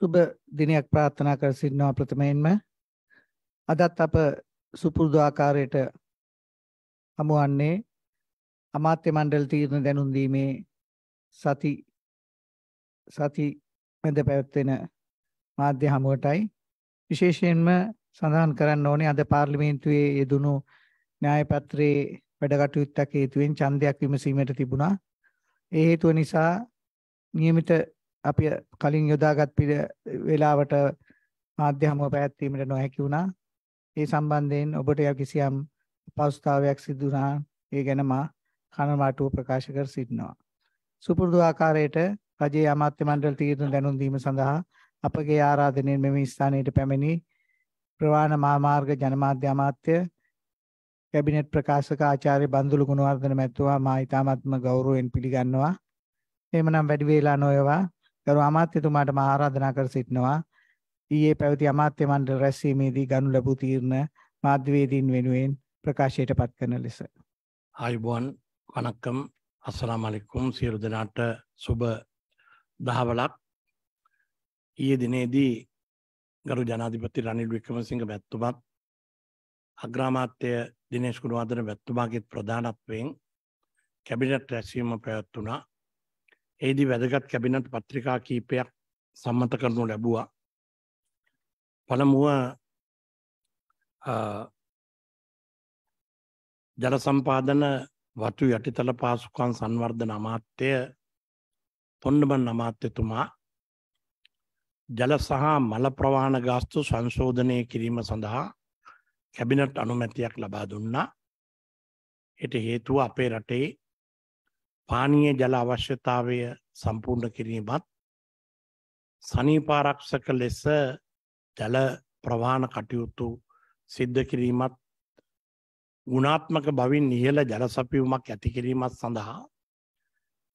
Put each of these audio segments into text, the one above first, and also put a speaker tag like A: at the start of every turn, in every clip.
A: සුබ දිනයක් ප්‍රාර්ථනා කර සිටිනවා ප්‍රථමයෙන්ම අදත් අප සුපුරුදු ආකාරයට හමුවන්නේ අමාත්‍ය මණ්ඩල තීරණ දැනුම් දීමේ සති සති මැද පැවැත්වෙන මාධ්‍ය හමුවටයි විශේෂයෙන්ම සඳහන් කරන්න ඕනේ අද පාර්ලිමේන්තුවේ යෙදුණු න්‍යායපත්‍රයේ වැඩ කටයුත්තක් හේතුවෙන් ඡන්දයක් විමසීමට තිබුණා ඒ හේතුව නිසා નિયમિત අපි කලින් යොදාගත් වේලාවට මාධ්‍ය හමුව පැවැත්වීමට නොහැකි වුණා. ඒ සම්බන්ධයෙන් ඔබට කිසියම් අපහසුතාවයක් සිදු වුණා. ඒ ගැන මා කනමාටුව ප්‍රකාශ කර සිටිනවා. සුපුරුදු ආකාරයට රජයේ අමාත්‍ය මණ්ඩල තීරණ දැනුම් දීම සඳහා අපගේ ආරාධනයෙන් මෙම ස්ථානයට පැමිණි ප්‍රවාණ මාමාර්ග ජනමාධ්‍ය අමාත්‍ය කැබිනට් ප්‍රකාශක ආචාර්ය බන්දුලු ගුණවර්ධන මැතිතුමා මා ඉතාමත්ම ගෞරවයෙන් පිළිගන්නවා. එමනම් වැඩි වේලා නොයවා ගරු අමාත්‍යතුමාට මා ආරාධනා කර සිටිනවා ඊයේ පැවති අමාත්‍ය මණ්ඩල රැස්වීමේදී ගනු ලැබූ තීරණ මාධ්‍යවේදීන් වෙනුවෙන් ප්‍රකාශයට පත් කරන ලෙස.
B: ආයුබෝන් වණක්කම් අස්සලාම් අලයිකුම් සියලු දෙනාට සුබ දහවලක්. ඊයේ දිනේදී ගරු ජනාධිපති රනිල් වික්‍රමසිංහ මැතිතුමත් අග්‍රාමාත්‍ය දිනේශ් ගුණවර්ධන මැතිතුමාගේ ප්‍රධානත්වයෙන් කැබිනට් රැස්වීම පැවැත්වුණා. එහිදී වැදගත් කැබිනට් පත්‍රිකා කීපයක් සම්මත කරනු ලැබුවා. පළමුව ජල සම්පාදන වතු යටිතල පාසුකම් සංවර්ධන අමාත්‍ය පොන්නබන් අමාත්‍යතුමා ජල සහ මල ප්‍රවාහන ගාස්තු සංශෝධනය කිරීම සඳහා කැබිනට් අනුමැතියක් ලබා දුන්නා. එයට හේතුව අපේ රටේ පානීය ජල අවශ්‍යතාවය සම්පූර්ණ කිරීමත් සනීපාරක්ෂක ලෙස ජල ප්‍රවාණ කටයුතු සිද්ධ කිරීමත් ගුණාත්මක බවින් ඉහළ ජල සැපයුමක් ඇති කිරීමත් සඳහා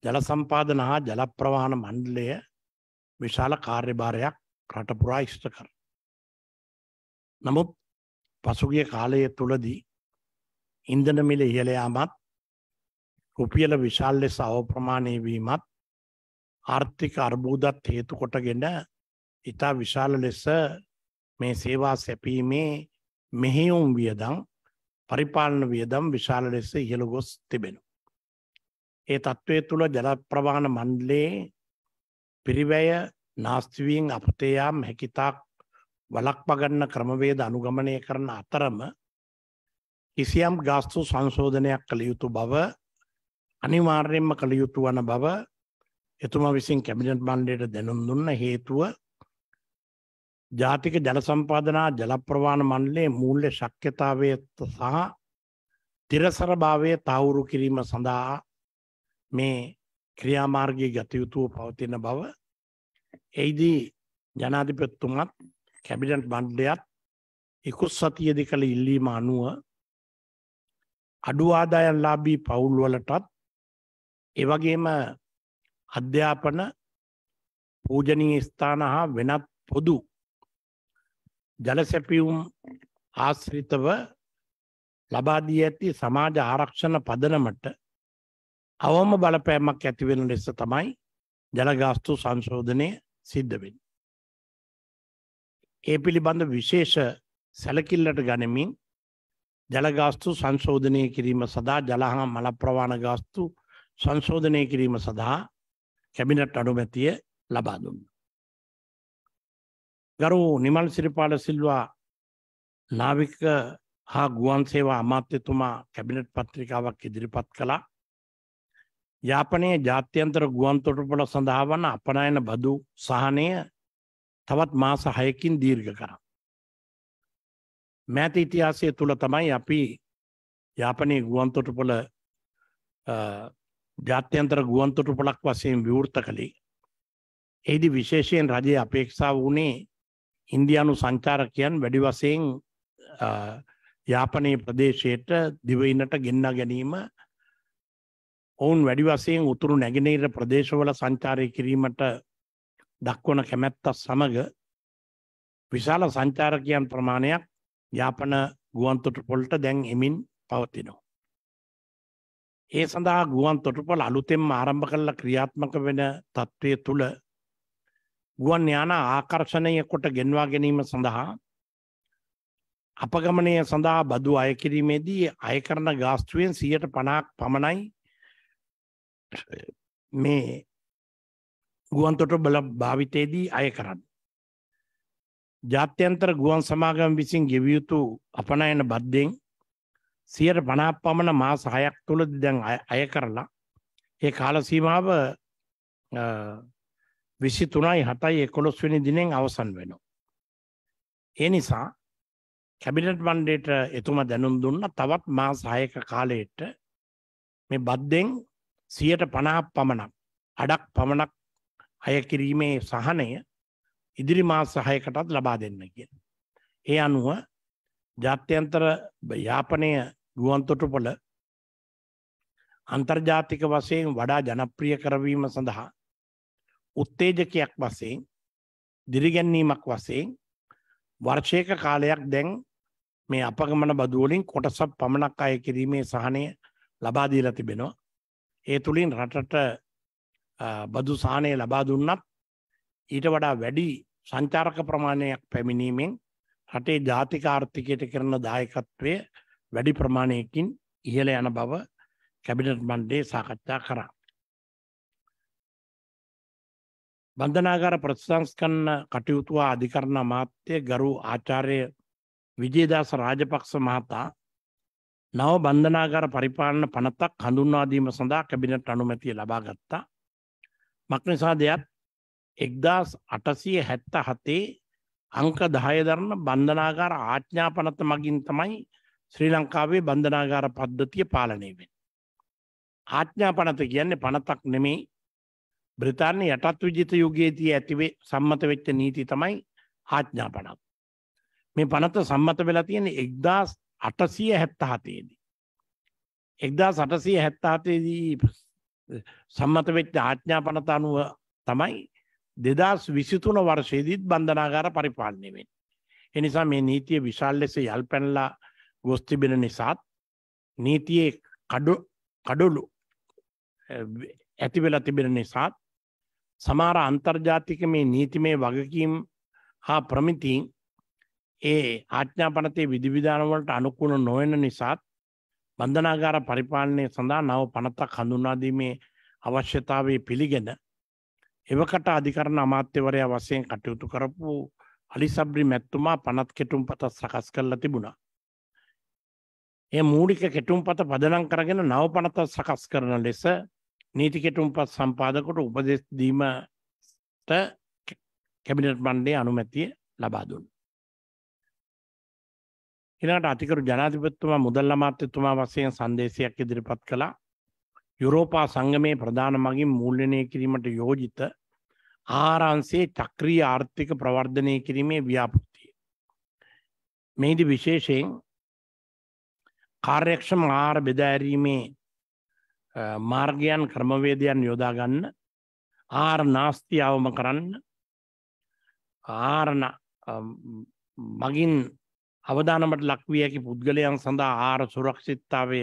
B: ජල සම්පාදන හා ජල ප්‍රවාහන මණ්ඩලය විශාල කාර්යභාරයක් රට පුරා ඉෂ්ට කර. නමුත් පසුගිය කාලය තුලදී ඉන්ධන මිල ඉහළ යාමත් රුපියල විශාල් ලෙස අවප්‍රමාණය වීමත් ආර්ථික අර්බූදත් හේතු කොටගෙන ඉතා විශාල ලෙස මේ සේවා සැපීමේ මෙහෙවුම් වියදම් පරිපාලන වියදම් විශාල ලෙස ඉහළ ගොස් තිබෙන. ඒ තත්ත්වය තුළ ජලප්‍රවාණ මණ්ඩලයේ පිරිවැය නාස්තිවීන් අපතයාම් හැකිතාක් වලක්පගන්න ක්‍රමවේද අනුගමනය කරන අතරම කිසියම් ගාස්තු සංශෝධනයක් කළ යුතු බව අනිවාර්යෙන්ම කළ යුතු වන බව එතුමා විසින් කැබිනට් බණ්ඩයට දැනුම් දුන්න හේතුව ජාතික ජල සම්පාදනා ජලප්‍රවාණ මණ්ඩලයේ මූල්‍ය ශක්්‍යතාවය සහ තිරසරභාවය තවුරු කිරීම සඳහා මේ ක්‍රියාමාර්ගය ගතයුතුව පවතින බව එයිදී ජනාධිපත්තුමත් කැබිනට් බණ්ඩයත් එකුස් සතියදි කළ ඉල්ලීම අනුව අඩු ආදායන් ලාබී පවුල්වලටත් ඒ වගේම අධ්‍යාපන පූජනීය ස්ථාන හා වෙනත් පොදු ජලසැපියුම් ආශ්‍රිතව ලබා දී ඇති සමාජ ආරක්ෂණ පදනමට අවම බලපෑමක් ඇති වෙන ලෙස තමයි ජල ගාස්තු සංශෝධනය සිද්ධ වෙන්නේ. ඒ පිළිබඳ විශේෂ සැලකිල්ලට ගනිමින් ජල ගාස්තු සංශෝධනය කිරීම සඳහා ජල හා මල ප්‍රවාහන ගාස්තු සංශෝධනය කිරීම සඳහා කැබිනට් අනුමැතිය ලබා දුන්න. ගරු නිමල් සිරිපාල සිල්වා නාවික හා ගුවන් සේවා අමාත්‍යතුමා කැබිනට් පත්‍රිකාවක් ඉදිරිපත් කළා. යාපනයේ ජාත්‍යන්තර ගුවන් තොටුපළ සඳහා වන අපනයන බදු සහනය තවත් මාස හයකින් දීර්ඝ කරා. මෑත ඉතිහාසය තුළ තමයි අපි යාපනයේ ගුවන් තොටුපළ ජාත්‍යන්තර ගුවන්තොටුපලක් වසයෙන් විවෘත කළේ. එහිදි විශේෂයෙන් රජය අපේක්ෂාව වුණේ ඉන්දියානු සංචාරකයන් වැඩි වසයෙන් යාපනයේ ප්‍රදේශයට දිවයිනට ගෙන්න්න ගැනීම ඔවුන් වැඩි වසයෙන් උතුරු නැගෙනීර ප්‍රදේශවල සංචාරය කිරීමට දක්වන කැමැත්තත් සමඟ විශාල සංචාරකයන් ප්‍රමාණයක් යාපන ගුවන්තොට පොල්ට දැන් එමින් පවතිනවා. ඒ සඳහා ගුවන් තොටුපොල අලුතෙන්ම ආරම්භ කළ ක්‍රියාත්මක වෙන තත්ත්වය තුළ ගුවන් යාන ආකර්ෂණය කොට ගෙන්වා ගැනීම සඳහා අපගමනය සඳහා බදු අය කිරීමේදී අය කරන ගාස්තුවෙන් සියයට පණක් පමණයි මේ ගුවන් තොට බල භාවිතයේදී අය කරන්න. ජාත්‍යන්තර ගුවන් සමාගම් විසින් ගෙවියුතු අපනයන බද්ධෙන් සියයට පනාක් පමණ මාස හයක් තුළද දැන් අය කරලා ඒ කාල සීමාව විසි තුනයි හතයි එකොළොස්වනි දිනෙන් අවසන් වෙනවා. ඒ නිසා කැබිනට් වන්ඩේට එතුම දැනුම් දුන්න තවත් මාස හයක කාලයට මේ බද්දෙන් සියට පනාක් පමණක් අඩක් පමණක් අය කිරීමේ සහනය ඉදිරි මාස හයකටත් ලබා දෙන්න කිය. ඒ අනුව ජාත්‍යන්තර යාපනය ගුවන්තොටුපොළ අන්තර්ජාතික වශයෙන් වඩා ජනප්‍රිය කරවීම සඳහා උත්තේජකයක් වශයෙන් දිරිගැන්වීමක් වශයෙන් වර්ෂයක කාලයක් දැන් මේ අපගමන බදුවලින් කොටසක් පමණක් අය කිරීමේ සහනය ලබා දීලා තිබෙනවා. ඒ තුලින් රටට බදු සහනය ලබා දුන්නත් ඊට වඩා වැඩි සංචාරක ප්‍රමාණයක් පැමිණීමෙන් රටේ ජාතික ආර්ථිකයට කරන දායකත්වය වැඩි ප්‍රමාණයකින් ඉහළ යන බව කැබිනට් මණ්ඩේ සාකච්ඡා කරා. බන්ධනාගාර ප්‍රතිසංස්කන්න කටයුතුවා අධිකරණ අමාත්‍ය ගරු ආචාරය විජේදාස රාජපක්ෂ මහතා නව බන්ධනාගාර පරිපාලන පනතක් හඳුන්වාදීම සඳහා කැබිනට් අනුමැතිය ලබා ගත්තා. මක්නිසා දෙයත් එක්දස් අටසිය හැත්ත හතේ අංක දහය දරන බන්ධනාගාර ආඥාපනත මගින් තමයි ශ්‍රී ලංකාවේ බන්ධනාගාර පද්ධතිය පාලනය වෙන්. ආඥාපනත කියන්නේ පනතක් නෙමේ බ්‍රතාන්‍ය යටත් විජිත යුගයේදී ඇතිවේ සම්මත වෙච්ච නීති තමයි ආඥාපනත්. මේ පනත සම්මත වෙලා තියෙන එක්දස් අටසිය හැත්තහතේදී. එක්දා සටසිය හැත්තාතේදී සම්මත වෙච්ච ආඥාපනත අනුව තමයි දෙදස් විසිතුන වර්ෂයේදීත් බන්ධනාගාර පරිපාලනයවෙන්. එනිසා මේ නීතිය විශාල් ලෙස යල් පැනලා ගොස්තිබෙන නිසාත් නීතියේ කඩොලු ඇතිවෙලා තිබෙන නිසාත් සමාර අන්තර්ජාතික මේ නීතිමේ වගකීම් හා ප්‍රමිතින් ඒ ආඥාපනතේ විධවිධානවලට අනුකුණ නොවෙන නිසාත් බන්ධනාගාර පරිපාලනය සඳහා නව පනතක් හඳුනාදීමේ අවශ්‍යතාවේ පිළිගෙන එවකට අධිකරණ අමාත්‍යවරයා වසයෙන් කටයුතු කරපු අලිසබ්‍රි මැත්තුමා පනත් කෙටුම් පත සකස් කරලා තිබුණා. ඒ මූලික කෙටුම් පත පදනම් කරගෙන නව පනත සකස් කරන ලෙස නීති කෙටුම් පත් සම්පාදකොට උපදෙස් දීමට කැබිනට් බණ්ඩේ අනුමැතිය ලබා දුන්. එනට අතිකරු ජනාධිපත්තුමා මුදල් අමාත්‍යතුමා වසයෙන් සන්දේශයක් ඉදිරිපත් කළා යුරෝපා සංගමයේ ප්‍රධාන මගින් මූල්ලනය කිරීමට යෝජිත ආරාන්සේ චක්‍රී ආර්ථික ප්‍රවර්ධනය කිරීමේ ව්‍යාපෘතිය. මෙහිදි විශේෂයෙන් කාර්යක්ෂම ආර බෙදෑරීමේ මාර්ගයන් ක්‍රමවේදයන් යොදාගන්න ආර් නාස්ති අවම කරන්න ආරණ මගින් අවධානමට ලක්වියකි පුද්ගලයන් සඳහා ආර සුරක්ෂිත්තාවය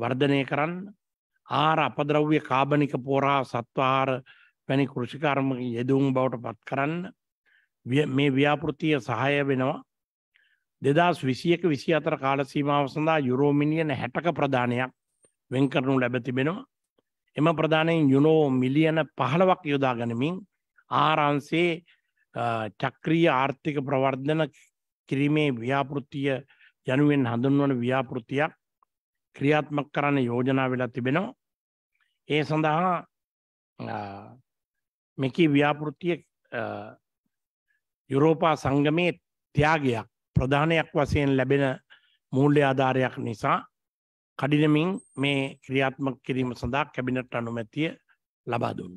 B: වර්ධනය කරන්න ආර අපද්‍රව්‍ය කාබනික පෝරා සත්වාර වැනි කෘෂිකර්ම යෙදුම් බවට පත් කරන්න මේ ව්‍යාපෘතිය සහය වෙනවා දෙදස් විසියක විසි අතර කාලසීමාව සඳහා යුරෝමිනියන හැටක ප්‍රධානයක් වෙන් කරනු ලැබතිබෙනවා එම ප්‍රධානයෙන් යුනෝ මිලියන පහළවක් යොදා ගනිමින් ආරන්සේ චක්‍රීය ආර්ථික ප්‍රවර්ධන කිරීමේ ව්‍යාපෘතිය යනුවෙන් හඳුන්වන ව්‍යාපෘතියක් ක්‍රියාත්මක කරන්න යෝජනා වෙලා තිබෙනවා ඒ සඳහා මෙකී ව්‍යාපෘතිය යුරෝපා සංගමයේ ත්‍යාගයක් ප්‍රධානයක් වසයෙන් ලැබෙන මූල්්‍ය ආධාරයක් නිසා කඩිනමින් මේ
A: ක්‍රියාත්මක කිරීම සඳහා කැබිනට අනුමැතිය ලබා දුන්න.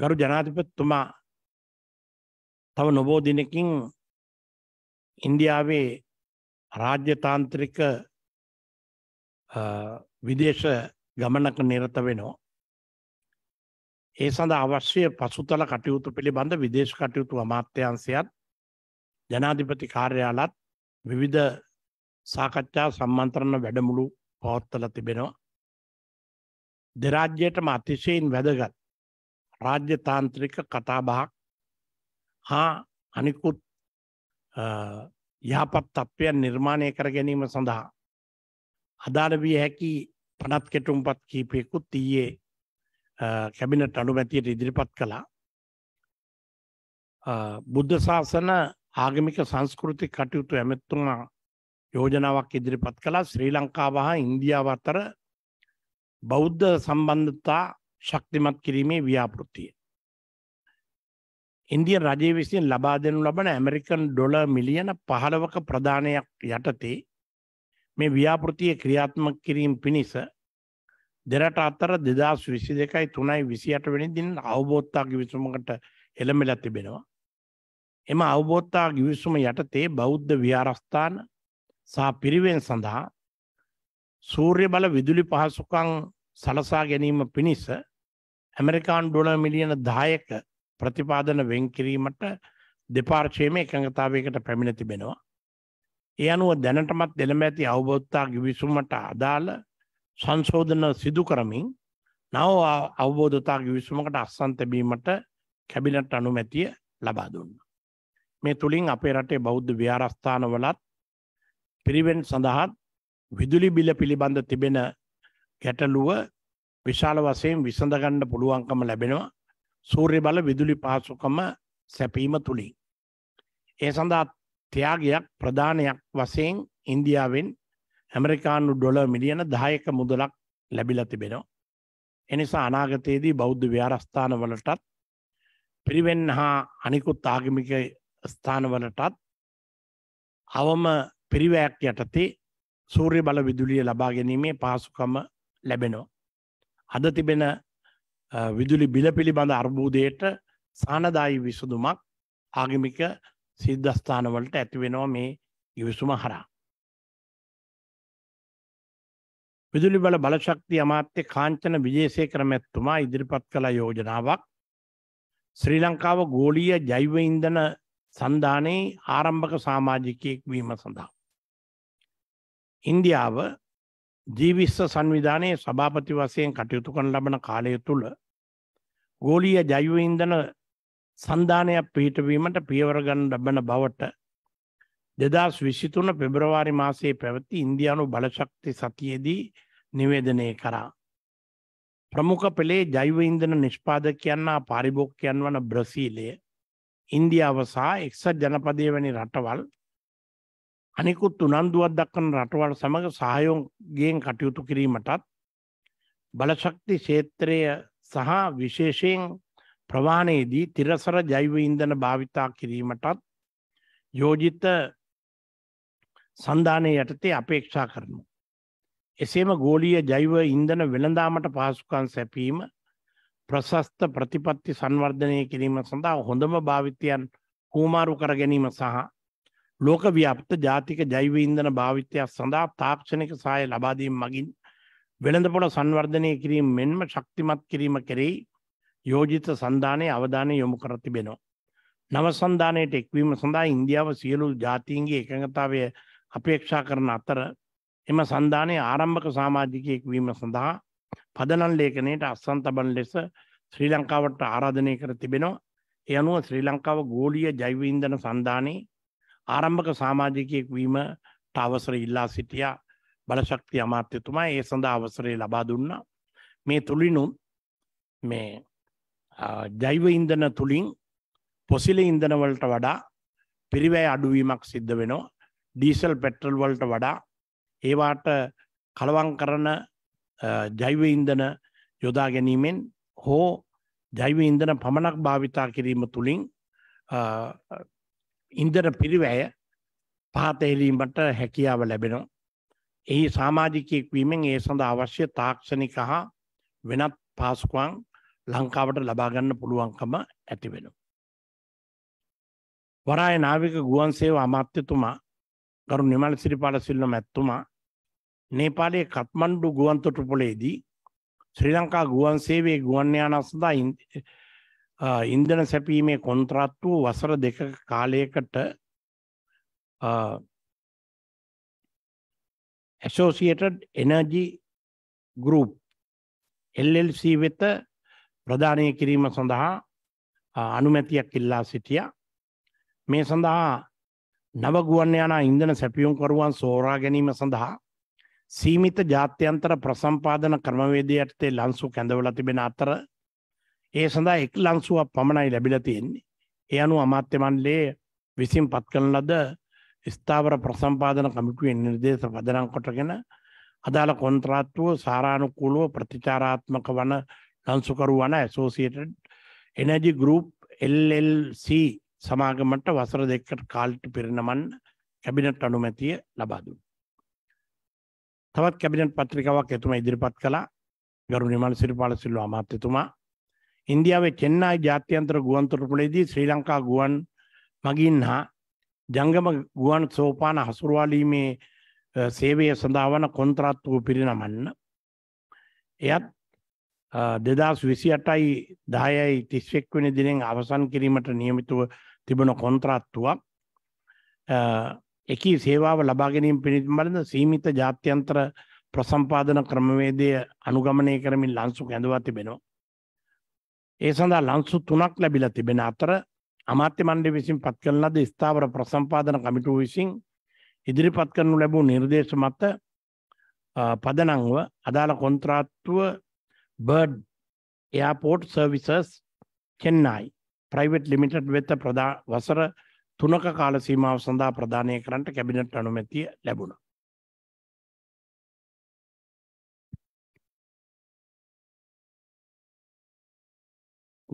A: ගරු ජනාධිපත්තුමා තව නොබෝ දිනකින්
B: ඉන්දියාවේ රාජ්‍යතාන්ත්‍රික විදේශ ගමනක නිරත වෙනවා. ඒ සඳ අවශ්‍ය පසුතල කටයුතු පිළිබඳ විදේශ කටයුතු අමාත්‍යන්සයත් ජනාධිපති කාර්යාලත් විවිධ සාකච්ඡා සම්මන්ත්‍රණ වැඩමුළු පවත්තල තිබෙනවා. දෙරාජ්‍යයටම අතිශයෙන් වැදගත් රාජ්‍යතාන්ත්‍රික කතාබහක් හා අනිකුත් යහපත් තත්ත්වයන් නිර්මාණය කර ගැනීම සඳහා අදාළ විය හැකි පනත් කෙටුම්පත් කීපයකුත් ඊයේ කැබිනට අනුමැතියට ඉදිරිපත් කළා බුද්ධ ශාසන ආගමික සංස්කෘති කටයුතු ඇමැත්තුමා යෝජනාවක් ඉදිරිපත් කළා ශ්‍රී ලංකාව හා ඉන්දියාව අතර බෞද්ධ සම්බන්ධතා ශක්තිමත් කිරීමේ ව්‍යාපෘතිය ඉන්දියන් රජය විසින් ලබා දෙනු ලබන ඇමරිකන් ඩොල මිලියන 15ක ප්‍රධානයක් යටතේ මේ ව්‍යාපෘතිය ක්‍රියාත්මක කිරීම පිණිස දෙරට අතර 2022යි 3යි 28 වෙනි දින අවබෝධතා කිවිසුමකට එළඹලා තිබෙනවා. එම අවබෝධතා කිවිසුම යටතේ බෞද්ධ විහාරස්ථාන සහ පිරිවෙන් සඳහා සූර්ය බල විදුලි පහසුකම් සලසා ගැනීම පිණිස ඇමරිකානු ඩොලර් මිලියන 10ක ප්‍රතිපාදන වෙන්කිරීමට දෙපාර්ශයම එකඟතාවයකට පැමිණ තිබෙනවා. ඒ අනුව දැනටමත් දෙළම ඇති අවබෝත්තා ගිවිසුමට අදාළ සංශෝධන සිදු කරමින් නව අවබෝධතා ගිවිසුමකට අස්සන් තැබීමට කැබිනට අනුමැතිය ලබා දුන්න. මේ තුළින් අපේ රටේ බෞද්ධ ව්‍යාරස්ථානවලත් පිරිවෙන් සඳහාත් විදුලි බිල පිළිබඳ තිබෙන ගැටලුව විශාල වසයෙන් විසඳගණ්ඩ පුළුවන්කම ලැබෙනවා සූර්ය බල විදුලි පහසුකම සැපීම තුළින්. ඒ සඳහා ත්‍යාගයක් ප්‍රධානයක් වසයෙන් ඉන්දියාවෙන් ඇමරිකානු ඩොල මිලියන දායක මුදලක් ලැබිල තිබෙනවා. එනිසා අනාගතයේදී බෞද්ධ ව්‍යාරස්ථාන වලටත් පිරිවෙන් හා අනිකුත් ආගමික ස්ථානවලටත් අවම පිරිවෑක් යටතේ සූර්ය බල විදුලිය ලබා ගැනීමේ පාසුකම ලැබෙනවා. අද තිබෙන විදුලි බිල පිළිබඳ අර්බූදයට සානදායි විසඳුමක් ආගමික සිද්ධස්ථානවලට ඇතිවෙනවා මේ ඉවිසුම හරා. විදුලි බල බලශක්ති අමාත්‍ය කාංචන විජේසය ක්‍රමැත්තුමා ඉදිරිපත් කළ යෝජනාවක් ශ්‍රී ලංකාව ගෝලිය ජෛව ඉන්දන සන්ධානයේ ආරම්භක සාමාජිකයෙක් වීම සඳහා. ඉන්දියාව ජීවිස්ස සංවිධානයේ සභාපති වසයෙන් කටයුතු කන ලබන කාලය තුළ ගෝලීය ජෛව ඉන්ධන සන්ධානයක් පිහිටවීමට පියවර ගන්න ලබන බවට දෙදස් විසිතුන පෙබරවාරි මාසයේ පැවති ඉන්දියානු බලශක්ති සතියේදී නිවේදනය කරා. ප්‍රමුඛ පෙළේ ජෛව ඉන්ධන නිෂ්පාදකයන්නා පාරිභෝගකයන් වන බ්‍රසීලය ඉන්දියාව සහ එක්සත් ජනපදය වැනි රටවල් අනිකුත් උනන්දුවක් දක්වන රටවල් සමඟ සහයෝගයෙන් කටයුතු කිරීමටත් බලශක්ති ක්ෂේත්‍රය සහ විශේෂයෙන් ප්‍රවාණයේදී තිරසර ජෛව ඉන්දන භාවිතා කිරීමටත් යෝජිත සන්ධානය යටතේ අපේක්ෂා කරනු. එසේම ගෝලිය ජෛව ඉන්දන වෙළඳාමට පහසුකන් සැපීම ප්‍රශස්ත ප්‍රතිපත්ති සංවර්ධනය කිරීම සඳහා හොඳම භාවිතයන් හූමාරු කර ගැනීම සහ ලෝක ව්‍යප්ත ජාතික ජෛව ඉන්දන භාවිතයක් සඳහා තාක්ෂණික සහය ලබාදීම මගින් වෙළඳපොළ සංවර්ධනය කිරීම මෙන්ම ශක්තිමත් කිරීම කෙරෙහි යෝජිත සන්ධානය අවධානය යොමු කර තිබෙනවා. නව සන්ධානයට එක්වීම සඳහා ඉන්දියාව සියලු ජාතීන්ගේ එකඟතාවය අපේක්ෂා කරන අතර එම සන්ධානය ආරම්භක සාමාජිකයෙක් වීම සඳහා පදනන් ලේඛනයට අස්සන් තබන් ලෙස ශ්‍රී ලංකාවට ආරාධනය කර තිබෙනවා. එ අනුව ශ්‍රී ලංකාව ගෝලිය ජෛවීන්දන සන්ධානයේ ආරම්භක සාමාජිකයෙක් වීම ටවසර ඉල්ලා සිටියා බලශක්ති අමාත්‍යතුමා ඒ සඳහා අවසරය ලබා දුන්නා මේ තුළිනුත් මේ ජෛව ඉන්දන තුළින් පොසිල ඉන්දනවලට වඩා පිරිවැය අඩුවීමක් සිද්ධ වෙනවා ඩීසල් පෙට්‍රල් වලට වඩා ඒවාට කලවන් කරන ජෛව ඉන්දන යොදා ගැනීමෙන් හෝ ජෛව ඉන්දන පමණක් භාවිතා කිරීම තුළින් ඉන්දන පිරිවැය පහතෙහෙලීමට හැකියාව ලැබෙනවා එහි සාමාජිකයෙක් වීමෙන් ඒ සඳහා අවශ්‍ය තාක්ෂණික හා වෙනත් පාසුකම් ලංකාවට ලබාගන්න පුළුවන්කම ඇති වෙන. වරාය නාවික ගුවන් සේව අමාත්‍යතුමා ගරු නිමල් සිරිපාල සිල්ල මැත්තුමා නේපාලයේ කත්මණ්ඩු ගුවන්තොටුපොලේදී ශ්‍රී ලංකා ගුවන් සේවේ ගුවන්යාන සඳහා ඉන්දන සැපීමේ කොන්ත්‍රාත්තුව වසර දෙක කාලයකට ඇසෝසියටඩ් එනර්ජි ගරුප් එල්LC වෙත ප්‍රධානය කිරීම සඳහා අනුමැතියක් ඉල්ලා සිටිය මේ සඳහා නවගුවන් යනා ඉන්දන සැපියුම්කරුවන් සෝරා ගැනීම සඳහා සීමිත ජාත්‍යන්තර ප්‍රසම්පාදන ක්‍රමවේදය යටතේ ලංසු කැඳවල තිබෙන අතර ඒ සඳහා එක් ලංසුවක් පමණයි ලැබිල තියෙන්නේ. ඒ අනු අමාත්‍ය මණ්ඩලයේ විසින් පත් කරන ලද ස්ථාවර ප්‍රසම්පාදන කමිටුවෙන් නිර්දේශ පදනම් කොටගෙන අදාළ කොන්ත්‍රාත්තුව සාරානුකූලුව ප්‍රතිචාරාත්මක වන ලංසුකරු වන ඇසෝසියට එනජි ගරුප් LLC සමාගමට වසර දෙකට කාල්ට පිරිනමන්න කැබිනට් අනුමැතිය ලබාදු. තවත් කැබිනට් පත්‍රිකාවක් එතුම ඉදිරිපත් කලා ගරු නිමල් සිරිපාල සිල්ලු අමාත්‍යතුමා ඉන්දියාවේ චෙන්නයි ජාත්‍යන්තර ගුවන්තොටුපලේදී ශ්‍රී ලංකා ගුවන් මගින් හා ජංගම ගුවන් සෝපාන හසුරුවාලීමේ සේවය සඳහා වන කොන්ත්‍රාත්තුව පිරිනමන්න. එයත් දෙදස් විසි අටයි දායයි තිස්වෙක් වෙන දිනෙන් අවසන් කිරීමට නියමිතුව තිබන කොන්ත්‍රාත්තුවක් එකී සේවාව ලබාගැනීම පිණිබලඳ සීමිත ජාත්‍යන්තර ප්‍රසම්පාදන ක්‍රමවේදය අනුගමනය කරමින් ලංසු ඇඳවා තිබෙනවා. ඒ සඳහා ලංසු තුනක් ලැබිල තිබෙන අතර අමාත්‍ය මණ්ඩලය විසින් පත් කරන ලද ස්ථාවර ප්‍රසම්පාදන කමිටුව විසින් ඉදිරිපත් කරනු ලැබූ නිර්දේශ මත පදනංව අදාළ කොන්ත්‍රාත්තුව bird airport services Chennai private limited වෙත ප්‍රදා වසර තුනක කාල සීමාව සඳහා ප්‍රධානය
A: කරන්නට කැබිනට් අනුමැතිය ලැබුණා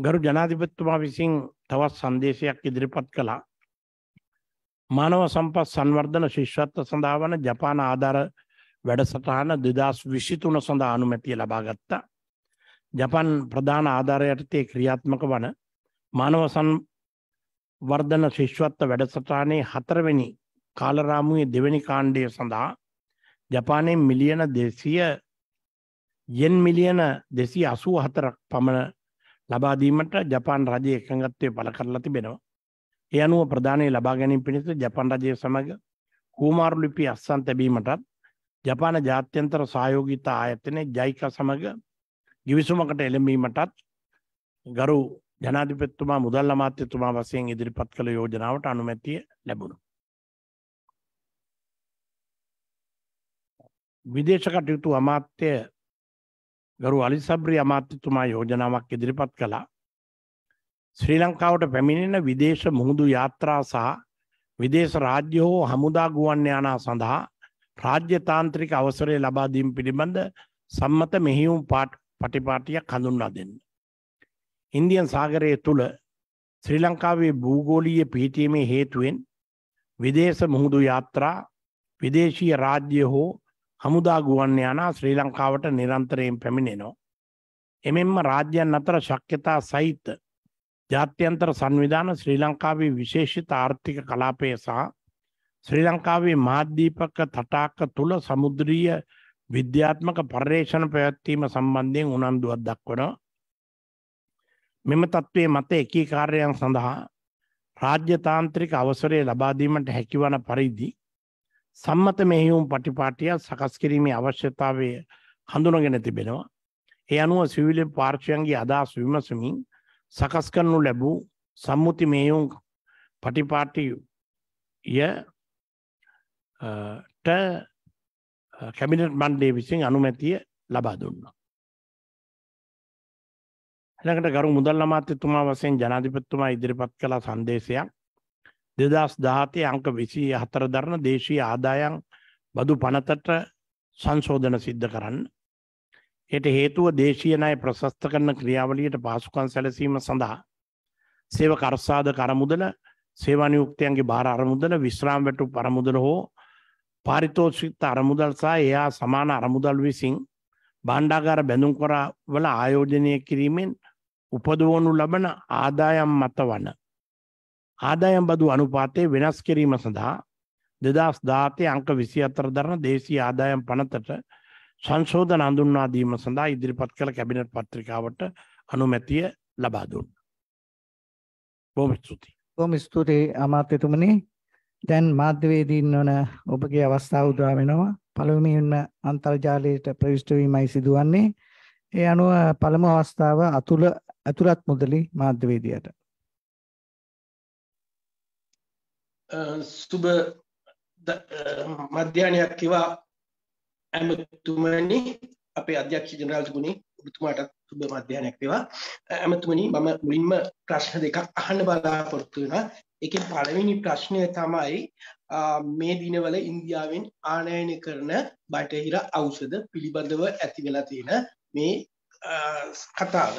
A: ගරු
B: ජනාධිපතිතුමා විසින් තවත් සංදේශයක් ඉදිරිපත් කළා. මානව සම්පත් සංවර්ධන ශිෂ්‍යත්ව සඳහා වන ජපාන ආධාර වැඩසටහන දෙදස් විසිතුන සඳහා අනුමැතිය ලබාගත්තා. ජපන් ප්‍රධාන ආධාරයටතේ ක්‍රියාත්මක වන මානව වර්ධන ශිෂ්වත්ව වැඩසටානේ හතරවෙනි කාලරාමුවේ දෙවැනි කාණ්ඩය සඳහා ජපානයෙන් මිලියන දෙසිය යෙන් මිලියන දෙසි අසූ හතරක් පමණ ලබා දීමට ජපාන් රජය එකඟත්වය පළ කරලා තිබෙනවා. ඒ අනුව ප්‍රධානය ලබා ගැනීම පිණිස ජපන් රජය සමඟ හූමාරු ලිපි අස්සන් තැබීමටත් ජපාන ජාත්‍යන්තර සහයෝගිතා ආයතනය ජයික සමඟ ගිවිසුමකට එළඹීමටත් ගරු ජනාධිපත්තුමා මුදල් අමාත්‍යතුමා වසයෙන් ඉදිරිපත් කළ යෝජනාවට අනුමැතිය ලැබුණු. විදේශ කටයුතු අමාත්‍ය ගරු අලි සබ්‍රි අමාත්‍යතුමා යෝජනාවක් ඉදිරිපත් කළා. ශ්‍රී ලංකාවට පැමිණෙන විදේශ මුහුදු යාත්‍රා සහ විදේශ රාජ්‍ය හෝ හමුදා ගුවන් යානා සඳහා රාජ්‍ය තාන්ත්‍රික අවසරය ලබා දීම පිළිබඳ සම්මත මෙහියුම් පාට් පටිපාටියක් හඳුන්වා දෙන්න. ඉන්දියන් සාගරය තුළ ශ්‍රී ලංකාවේ භූගෝලීය පිහිටීමේ හේතුවෙන් විදේශ මුහුදු යාත්‍රා විදේශීය රාජ්‍ය හෝ හමුදා ගුවන් යානා ශ්‍රී ලංකාවට නිරන්තරයෙන් පැමිණෙනවා. එමෙන්ම රාජ්‍යයන් අතර ශක්්‍යතා සහිත ජාත්‍යන්තර සංවිධාන ශ්‍රී ලංකාවේ විශේෂිත ආර්ථික කලාපය සහ ශ්‍රී ලංකාවේ මාධ්‍යීපක තටාක තුළ සමුද්‍රීය විද්‍යාත්මක පර්යේෂණ පැවැත්වීම සම්බන්ධයෙන් උනන්දුවක් දක්වනවා. මෙම තත්ත්වය මත එකී කාර්යයන් සඳහා රාජ්‍යතාන්ත්‍රික අවසරය ලබාදීමට හැකිවන පරිදි සම්මත මෙහිවුම් පටිපාටියක් සකස් කිරීමේ අවශ්‍යතාවය හඳුනගෙන තිබෙනවා. ඒ අනුව සිවිලි පාර්ශයන්ගේ අදහස් විමසමින් සකස් කරනු ලැබූ සම්මුති මේයුම් පටිපාටිය ට කැමිනට් මණ්ඩේ විසින් අනුමැතිය ලබා දුන්නා. එනකට ගරු මුදල් අමාත්‍යතුමා වශයෙන් ජනාධිපතිතුමා ඉදිරිපත් කළ සංදේශයක් දෙදස් දාතය අංක විසි හතර දරන දේශී ආදායන් බදු පනතට සංශෝධන සිද්ධ කරන්න. එයට හේතුව දේශීයනය ප්‍රශස්ත කරන ක්‍රියාවලියට පාසුකන් සැලසීම සඳහා. සේව කරසාද කරමුදල සේවානියුක්තයන්ගේ භාර අරමුදල විශ්‍රාම් වැටු පරමුදල හෝ පාරිතෝෂිත අරමුදල් සහ එයා සමාන අරමුදල් විසින් බණ්ඩාගාර බැඳුම් කොරා වල ආයෝජනය කිරීමෙන් උපදවනු ලබන ආදායම් මත වන ආදායම් බදු අනුපාතය වෙනස් කිරීම සඳහා දෙදස් ධාතය අංක විසි අතර දරන දේශී ආදායම් පනතට සංශෝධන අඳුන්වාදීම සඳහා ඉදිරිපත් කළ කැබිනට පත්‍රිකාවට අනුමැතිය ලබාදුන්. බොම ස්තුති.
A: බොම ස්තුතියි අමාත්‍යතුමනි දැන් මාධ්‍යවේදීන් වන ඔබගේ අවස්ථාව උදා වෙනවා පළවෙනිම අන්තර්ජාලයට ප්‍රවිෂ්ටවීමයි සිදුවන්නේ ඒ අනුව පළමු අවස්ථාව අතුල ඇතුළත් මුදලි මාධ්‍යවේදියට
C: සුබ මධ්‍යනයක් කිවා ඇමතුමනි අපේ අධ්‍යක්ෂ ජනරාල් ගුණේ ඔබතුමාටත් සුබ මධ්‍යනයක් වේවා ඇමතුමනි මම මුලින්ම ප්‍රශ්න දෙකක් අහන්න බලාපොරොත්තු වෙනවා ඒකේ පළවෙනි ප්‍රශ්නය තමයි මේ දිනවල ඉන්දියාවෙන් ආනයනය කරන බටහිර ඖෂධ පිළිබඳව ඇති වෙලා තියෙන මේ කතාව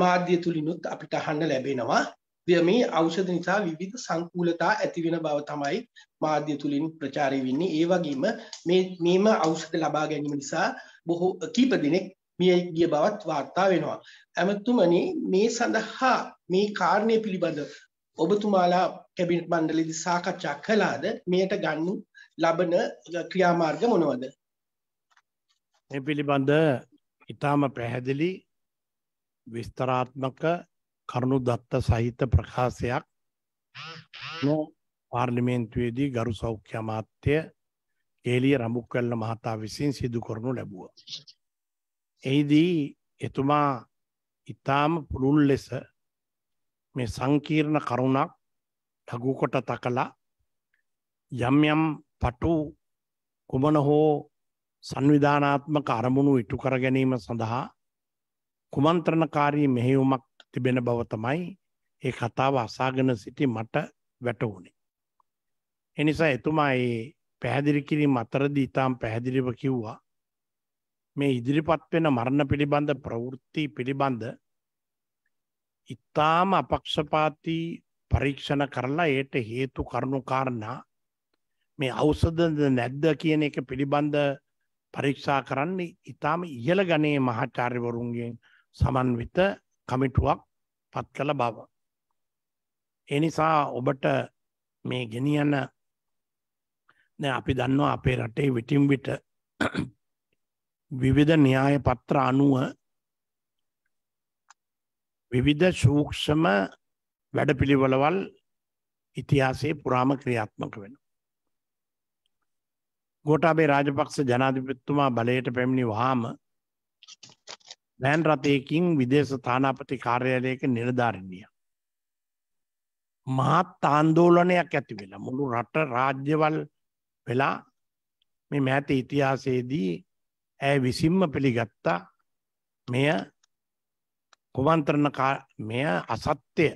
C: මාධ්‍ය තුලිනුත් අපිට අහන්න ලැබෙනවා මේ ඖෂධ නිසා විවිධ සංකූලතා ඇති වෙන බව තමයි මාධ්‍ය තුලින් ප්‍රචාරය වෙන්නේ. ඒ වගේම මේ මේම ඖෂධ ලබා ගැනීම නිසා බොහෝ කීප දෙනෙක් මිය ගිය බවත් වාර්තා වෙනවා. ඇමතුමනි මේ සඳහා මේ කාරණය පිළිබඳ ඔබතුමාලා කැබිනට් මණ්ඩලයේදී සාකච්ඡා කළාද? මෙයට ගන්නු ලබන ක්‍රියාමාර්ග මොනවද?
B: මේ පිළිබඳ ඊටාම පැහැදිලි විස්තරාත්මක කරුණු දත්ත සහිත ප්‍රකාශයක් නෝ පාර්ලිමේන්තුවේදී ගරු සෞඛ්‍ය අමාත්‍ය ඒලිය රඹුක්වැල්ල මහතා විසින් සිදු කරනු ලැබුව. එහිදී එතුමා ඉතාම පුළුල් ලෙස මේ සංකීර්ණ කරුණක් ලගුකොට තකලා යම් යම් පටු කුමන හෝ සංවිධානාත්මක අරමුණු ඉටු කර ගැනීම සඳහා කුමන්ත්‍රණකාරී මෙහෙයුමක් තිබෙන බව තමයි ඒ කතාව අසාගෙන සිටි මට වැටවුණේ. එනිසා එතුමා ඒ පැහැදිලි කිරීම අතරදී ඉතාම් පැහැදිලිව කිව්වා මේ ඉදිරිපත් වෙන මරණ පිළිබඳ ප්‍රවෘත්ති පිළිබඳ ඉතාම අපක්ෂපාතී පරීක්ෂණ කරලා ඒයට හේතු කරුණු කාරණා මේ අවසදද නැද්ද කියන එක පිළිබඳ පරීක්ෂා කරන්නේ ඉතාම ඉහළ ගනේ මහාචාර්යවරුන්ගෙන් සමන්විත කමිටුවක් පත් කළ බව. එනිසා ඔබට මේ ගෙනියන්න අපි දන්නවා අපේ රටේ විටිම් විට විවිධ න්‍යාය පත්‍ර අනුව විවිධ සූක්ෂම වැඩපිළිවලවල් ඉතිහාසයේ පුරාම ක්‍රියාත්මක වෙන. ගෝටාබේ රාජපක්ෂ ජනාධිපතිතුමා බලයට පැමිණි වහාම දැන් රථයකින් විදේශ තානාපති කාර්යාලයක නිලධාරණිය. මහත් ආන්දෝලනයක් ඇති වෙලා මුළු රට රාජ්‍යවල් වෙලා මේ මෑත ඉතිහාසයේදී ඇය විසින්ම පිළිගත්තා මෙය කුමන්ත්‍රණ මෙය අසත්‍ය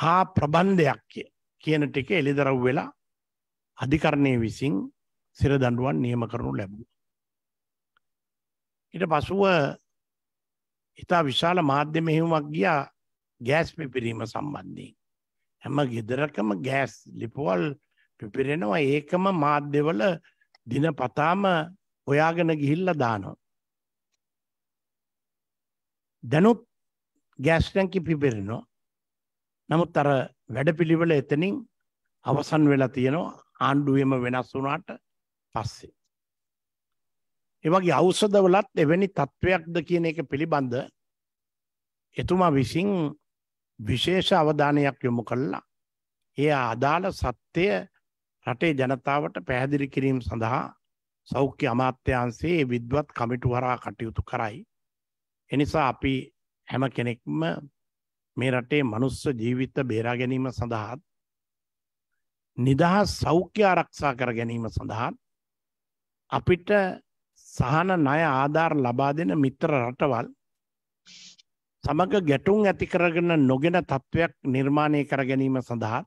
B: හා ප්‍රබන්ධයක් කියන ටික එළිදරව් වෙලා අධිකරණය විසින් සිරදඬුවන් නියම කරනු ලැබුණා. ඊට පසුව ඉතා විශාල මාධ්‍ය මෙහෙමක් ගියා ගෑස් පිපිරීම සම්බන්ධයෙන්. හැම ගෙදරකම ගෑස් ලිපවල් පිපිරෙනවා ඒකම මාධ්‍යවල දිනපතාම ඔයාගෙන ගිහිල්ලා දානවා. දැනුත් ගෑස් ටැංකි පිපිරෙනවා. නමුත් අර වැඩපිළිවෙල එතනින් අවසන් වෙලා තියෙනවා ආණ්ඩුවෙම වෙනස් වුණාට පස්සේ. එවගේ අවසදවලත් එවැනි තත්ත්වයක්ද කියන එක පිළිබඳ එතුමා විසින් විශේෂ අවධානයක් යොමු කළා. ඒ අදාළ සත්‍යය රටේ ජනතාවට පැහැදිලි කිරීම සඳහා සෞඛ්‍ය අමාත්‍යංශයේ විද්වත් කමිටු හරහා කටයුතු කරයි. එනිසා අපි හැම කෙනෙක්ම මේ රටේ මනුස්ස ජීවිත බේරා ගැනීම සඳහාත් නිදහස් සෞඛ්‍ය ආරක්ෂා කර ගැනීම සඳහාත් අපිට සහන ණය ආධාර ලබා දෙන මිත්‍ර රටවල් සමග ගැටුම් ඇති කරගෙන නොගෙන තත්ත්වයක් නිර්මාණය කර ගැනීම සඳහා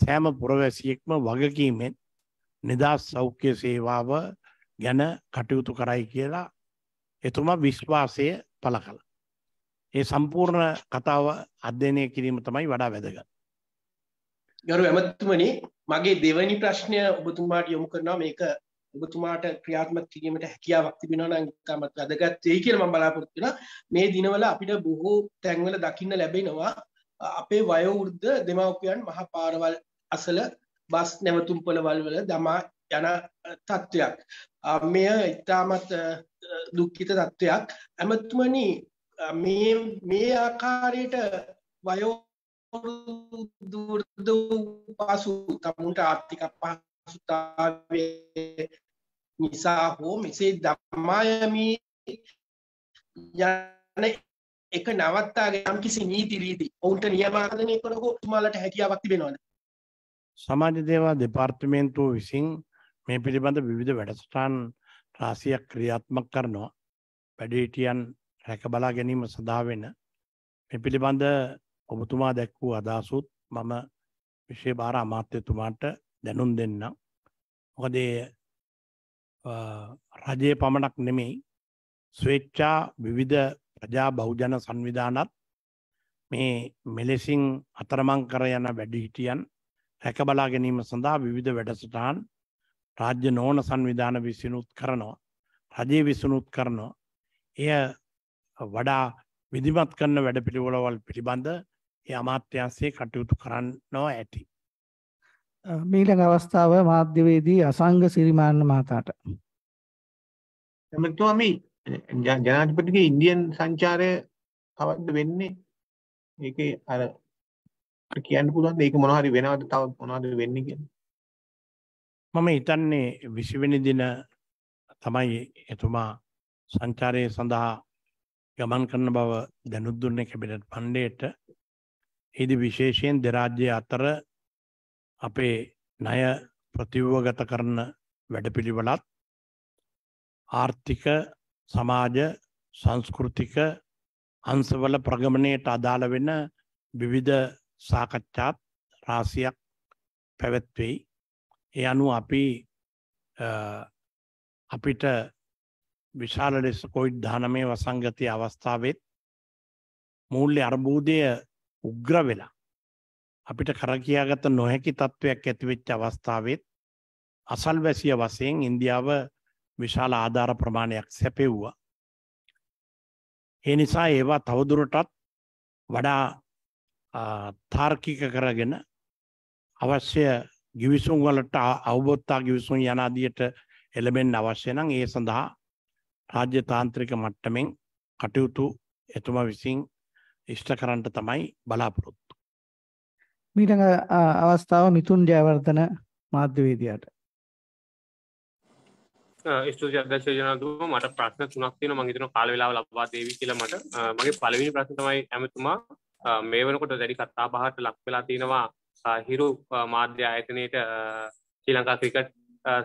B: සෑම පුරවැසියෙක්ම වගකීමෙන් නිදහස් සෞඛ්‍ය සේවාව ගැන කටයුතු කරයි කියලා එතුමා විශ්වාසය පළ කළ. ඒ සම්පූර්ණ කතාව අධ්‍යයනය කිරීම තමයි වඩා වැදගත්.
C: ගරු ඇමතුමනි මගේ දෙවැනි ප්‍රශ්නය ඔබතුමාට යොමු කරනවා මේක ඔබතුමාට ක්‍රියාත්මක කිරීමට හැකියාවක් තිබෙනවා නම් ඉතාමත් වැදගත් වෙයි කියලා මම බලාපොරොත්තු වෙනවා. මේ දිනවල අපිට බොහෝ තැන්වල දකින්න ලැබෙනවා අපේ වයෝවෘද්ධ දෙමව්පියන් මහ පාරවල් අසල බස් නැවතුම් පොළවල් වල දමා යන තත්ත්වයක්. මෙය ඉතාමත් දුක්ඛිත තත්ත්වයක්. ඇමතුමනි මේ මේ ආකාරයට වයෝ දුර්ද පසු තමුන්ට ආර්ථික අපහසු සුතාවේ නිසා හෝ මෙසේ දමායමී යන එක නවත්තාගේ යම් කිසි නීති රීති ඔවුන්ට නියමාකරණය කරගො තුමාලට හැකියාවක් තිබෙනවද
B: සමාජ දේවා දෙපාර්තමේන්තුව විසින් මේ පිළිබඳ විවිධ වැඩසටාන් රාසියක් ක්‍රියාත්මක කරනවා වැඩිහිටියන් රැක බලා ගැනීම සඳහා වෙන මේ පිළිබඳ ඔබතුමා දැක්වූ අදහසුත් මම විශේෂ භාර අමාත්‍යතුමාට දැනුම් දෙන්නම් මොකද රජය පමණක් නෙමෙයි ස්වේච්ඡා විවිධ ප්‍රජා බහුජන සංවිධානත් මේ මෙලෙසින් අතරමං කර යන වැඩිහිටියන් රැක බලා ගැනීම සඳහා විවිධ වැඩසටහන් රාජ්‍ය නෝන සංවිධාන විසිනුත් කරනවා රජය විසුනුත් කරනවා එය වඩා විදිමත් කරන වැඩ පිළිවොලවල් පිළිබඳ ඒ අමාත්‍යන්සේ කටයුතු කරන්නවා ඇති.
A: මීළඟ අවස්ථාව මාධ්‍යවේදී අසංග සිරිමාන්න මහතාට.
B: එමතුමි ජනාධිපතිගේ ඉන්දියන් සංචාරය කවද්ද වෙන්නේ?
D: ඒකේ අර කියන්න පුළුවන්ද ඒක මොනවා හරි වෙනවද තව මොනවද වෙන්නේ කියලා?
B: මම හිතන්නේ 20 වෙනි දින තමයි එතුමා සංචාරය සඳහා ගමන් කරන බව දැනුත් දුන්නේ කැබිනට් ෆණ්ඩයට. ඒදි විශේෂයෙන් දෙරාජ්‍ය අතර අපේ ණය ප්‍රතිව්වගත කරන වැඩපිළිවෙලත් ආර්ථික සමාජ සංස්කෘතික අංශවල ප්‍රගමණයට අදාළ වෙන විවිධ සාකච්ඡාත් රාසියක් පැවැත්වෙයි. ඒ අනුව අපි අපිට විශාල ලෙස කොයිඩ් ධනමය වසංගතය අවස්ථාවත් මූල්‍ය අර්බූදය උග්‍ර වෙලා අපිට කරකියාගත නොහැකි තත්ත්වයක් ඇතිවෙච්ච අවස්ථාවත් අසල්වැසිය වසයෙන් ඉන්දියාව විශාල ආධාර ප්‍රමාණයක් සැපෙව්වා. ඒ නිසා ඒවා තවදුරටත් වඩා තාර්කික කරගෙන අවශ්‍ය ගිවිසුම් වලට අවබෝත්තා ගිවිසුම් යනාදියට එළබෙන් අවශ්‍ය නම් ඒ සඳහා රාජ්‍ය තාන්ත්‍රික මට්ටමෙන් කටයුතු එතුමා විසින් ඉෂ්ට කරන්නට තමයි බලාපොරොත්තු
A: මීළඟ අවස්ථාව මිතුන් ජයවර්ධන මාධ්‍යවේදියාට.
D: ස්තුතියි අධ්‍යක්ෂ ජනාධිපතිතුමා මට ප්‍රශ්න තුනක් තියෙනවා මම හිතනවා කාල වේලාව ලබා දෙවි කියලා මට. මගේ පළවෙනි ප්‍රශ්න තමයි ඇමතුමා මේ වෙනකොට දැඩි කතාබහට ලක් වෙලා තිනවා හිරු මාධ්‍ය ආයතනයේට ශ්‍රී ලංකා ක්‍රිකට්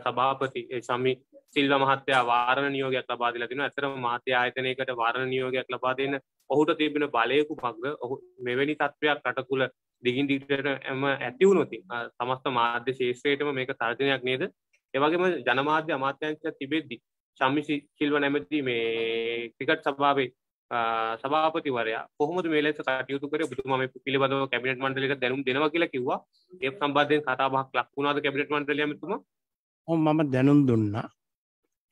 D: සභාපති ශමි සිල්ව මහත්තයා වාරණ නියෝගයක් ලබා දීලා තිනවා. ඇත්තටම මහත්ය ආයතනයකට වාරණ නියෝගයක් ලබා දෙන ඔහුට තිබෙන බලය කුමක්ද? ඔහු මෙවැනි තත්ත්වයක් රට කුල දිගින් දිගටම ඇති වුණොත් සමස්ත මාධ්‍ය ශේෂ්ත්‍රයේටම මේක තර්ජනයක් නේද? ඒ වගේම ජනමාධ්‍ය අමාත්‍යාංශය තිබෙද්දී ශම්මි සිල්ව නැමැති මේ ක්‍රිකට් සභාවේ සභාපතිවරයා කොහොමද මේ ලෙස කටයුතු කරේ ඔබතුමා මේ පිළිබඳව කැබිනට් මණ්ඩලයට දැනුම් දෙනවා කියලා කිව්වා. ඒ සම්බන්ධයෙන් කතා බහක් ලක් වුණාද කැබිනට් මණ්ඩලය මෙතුමා?
B: මම දැනුම් දුන්නා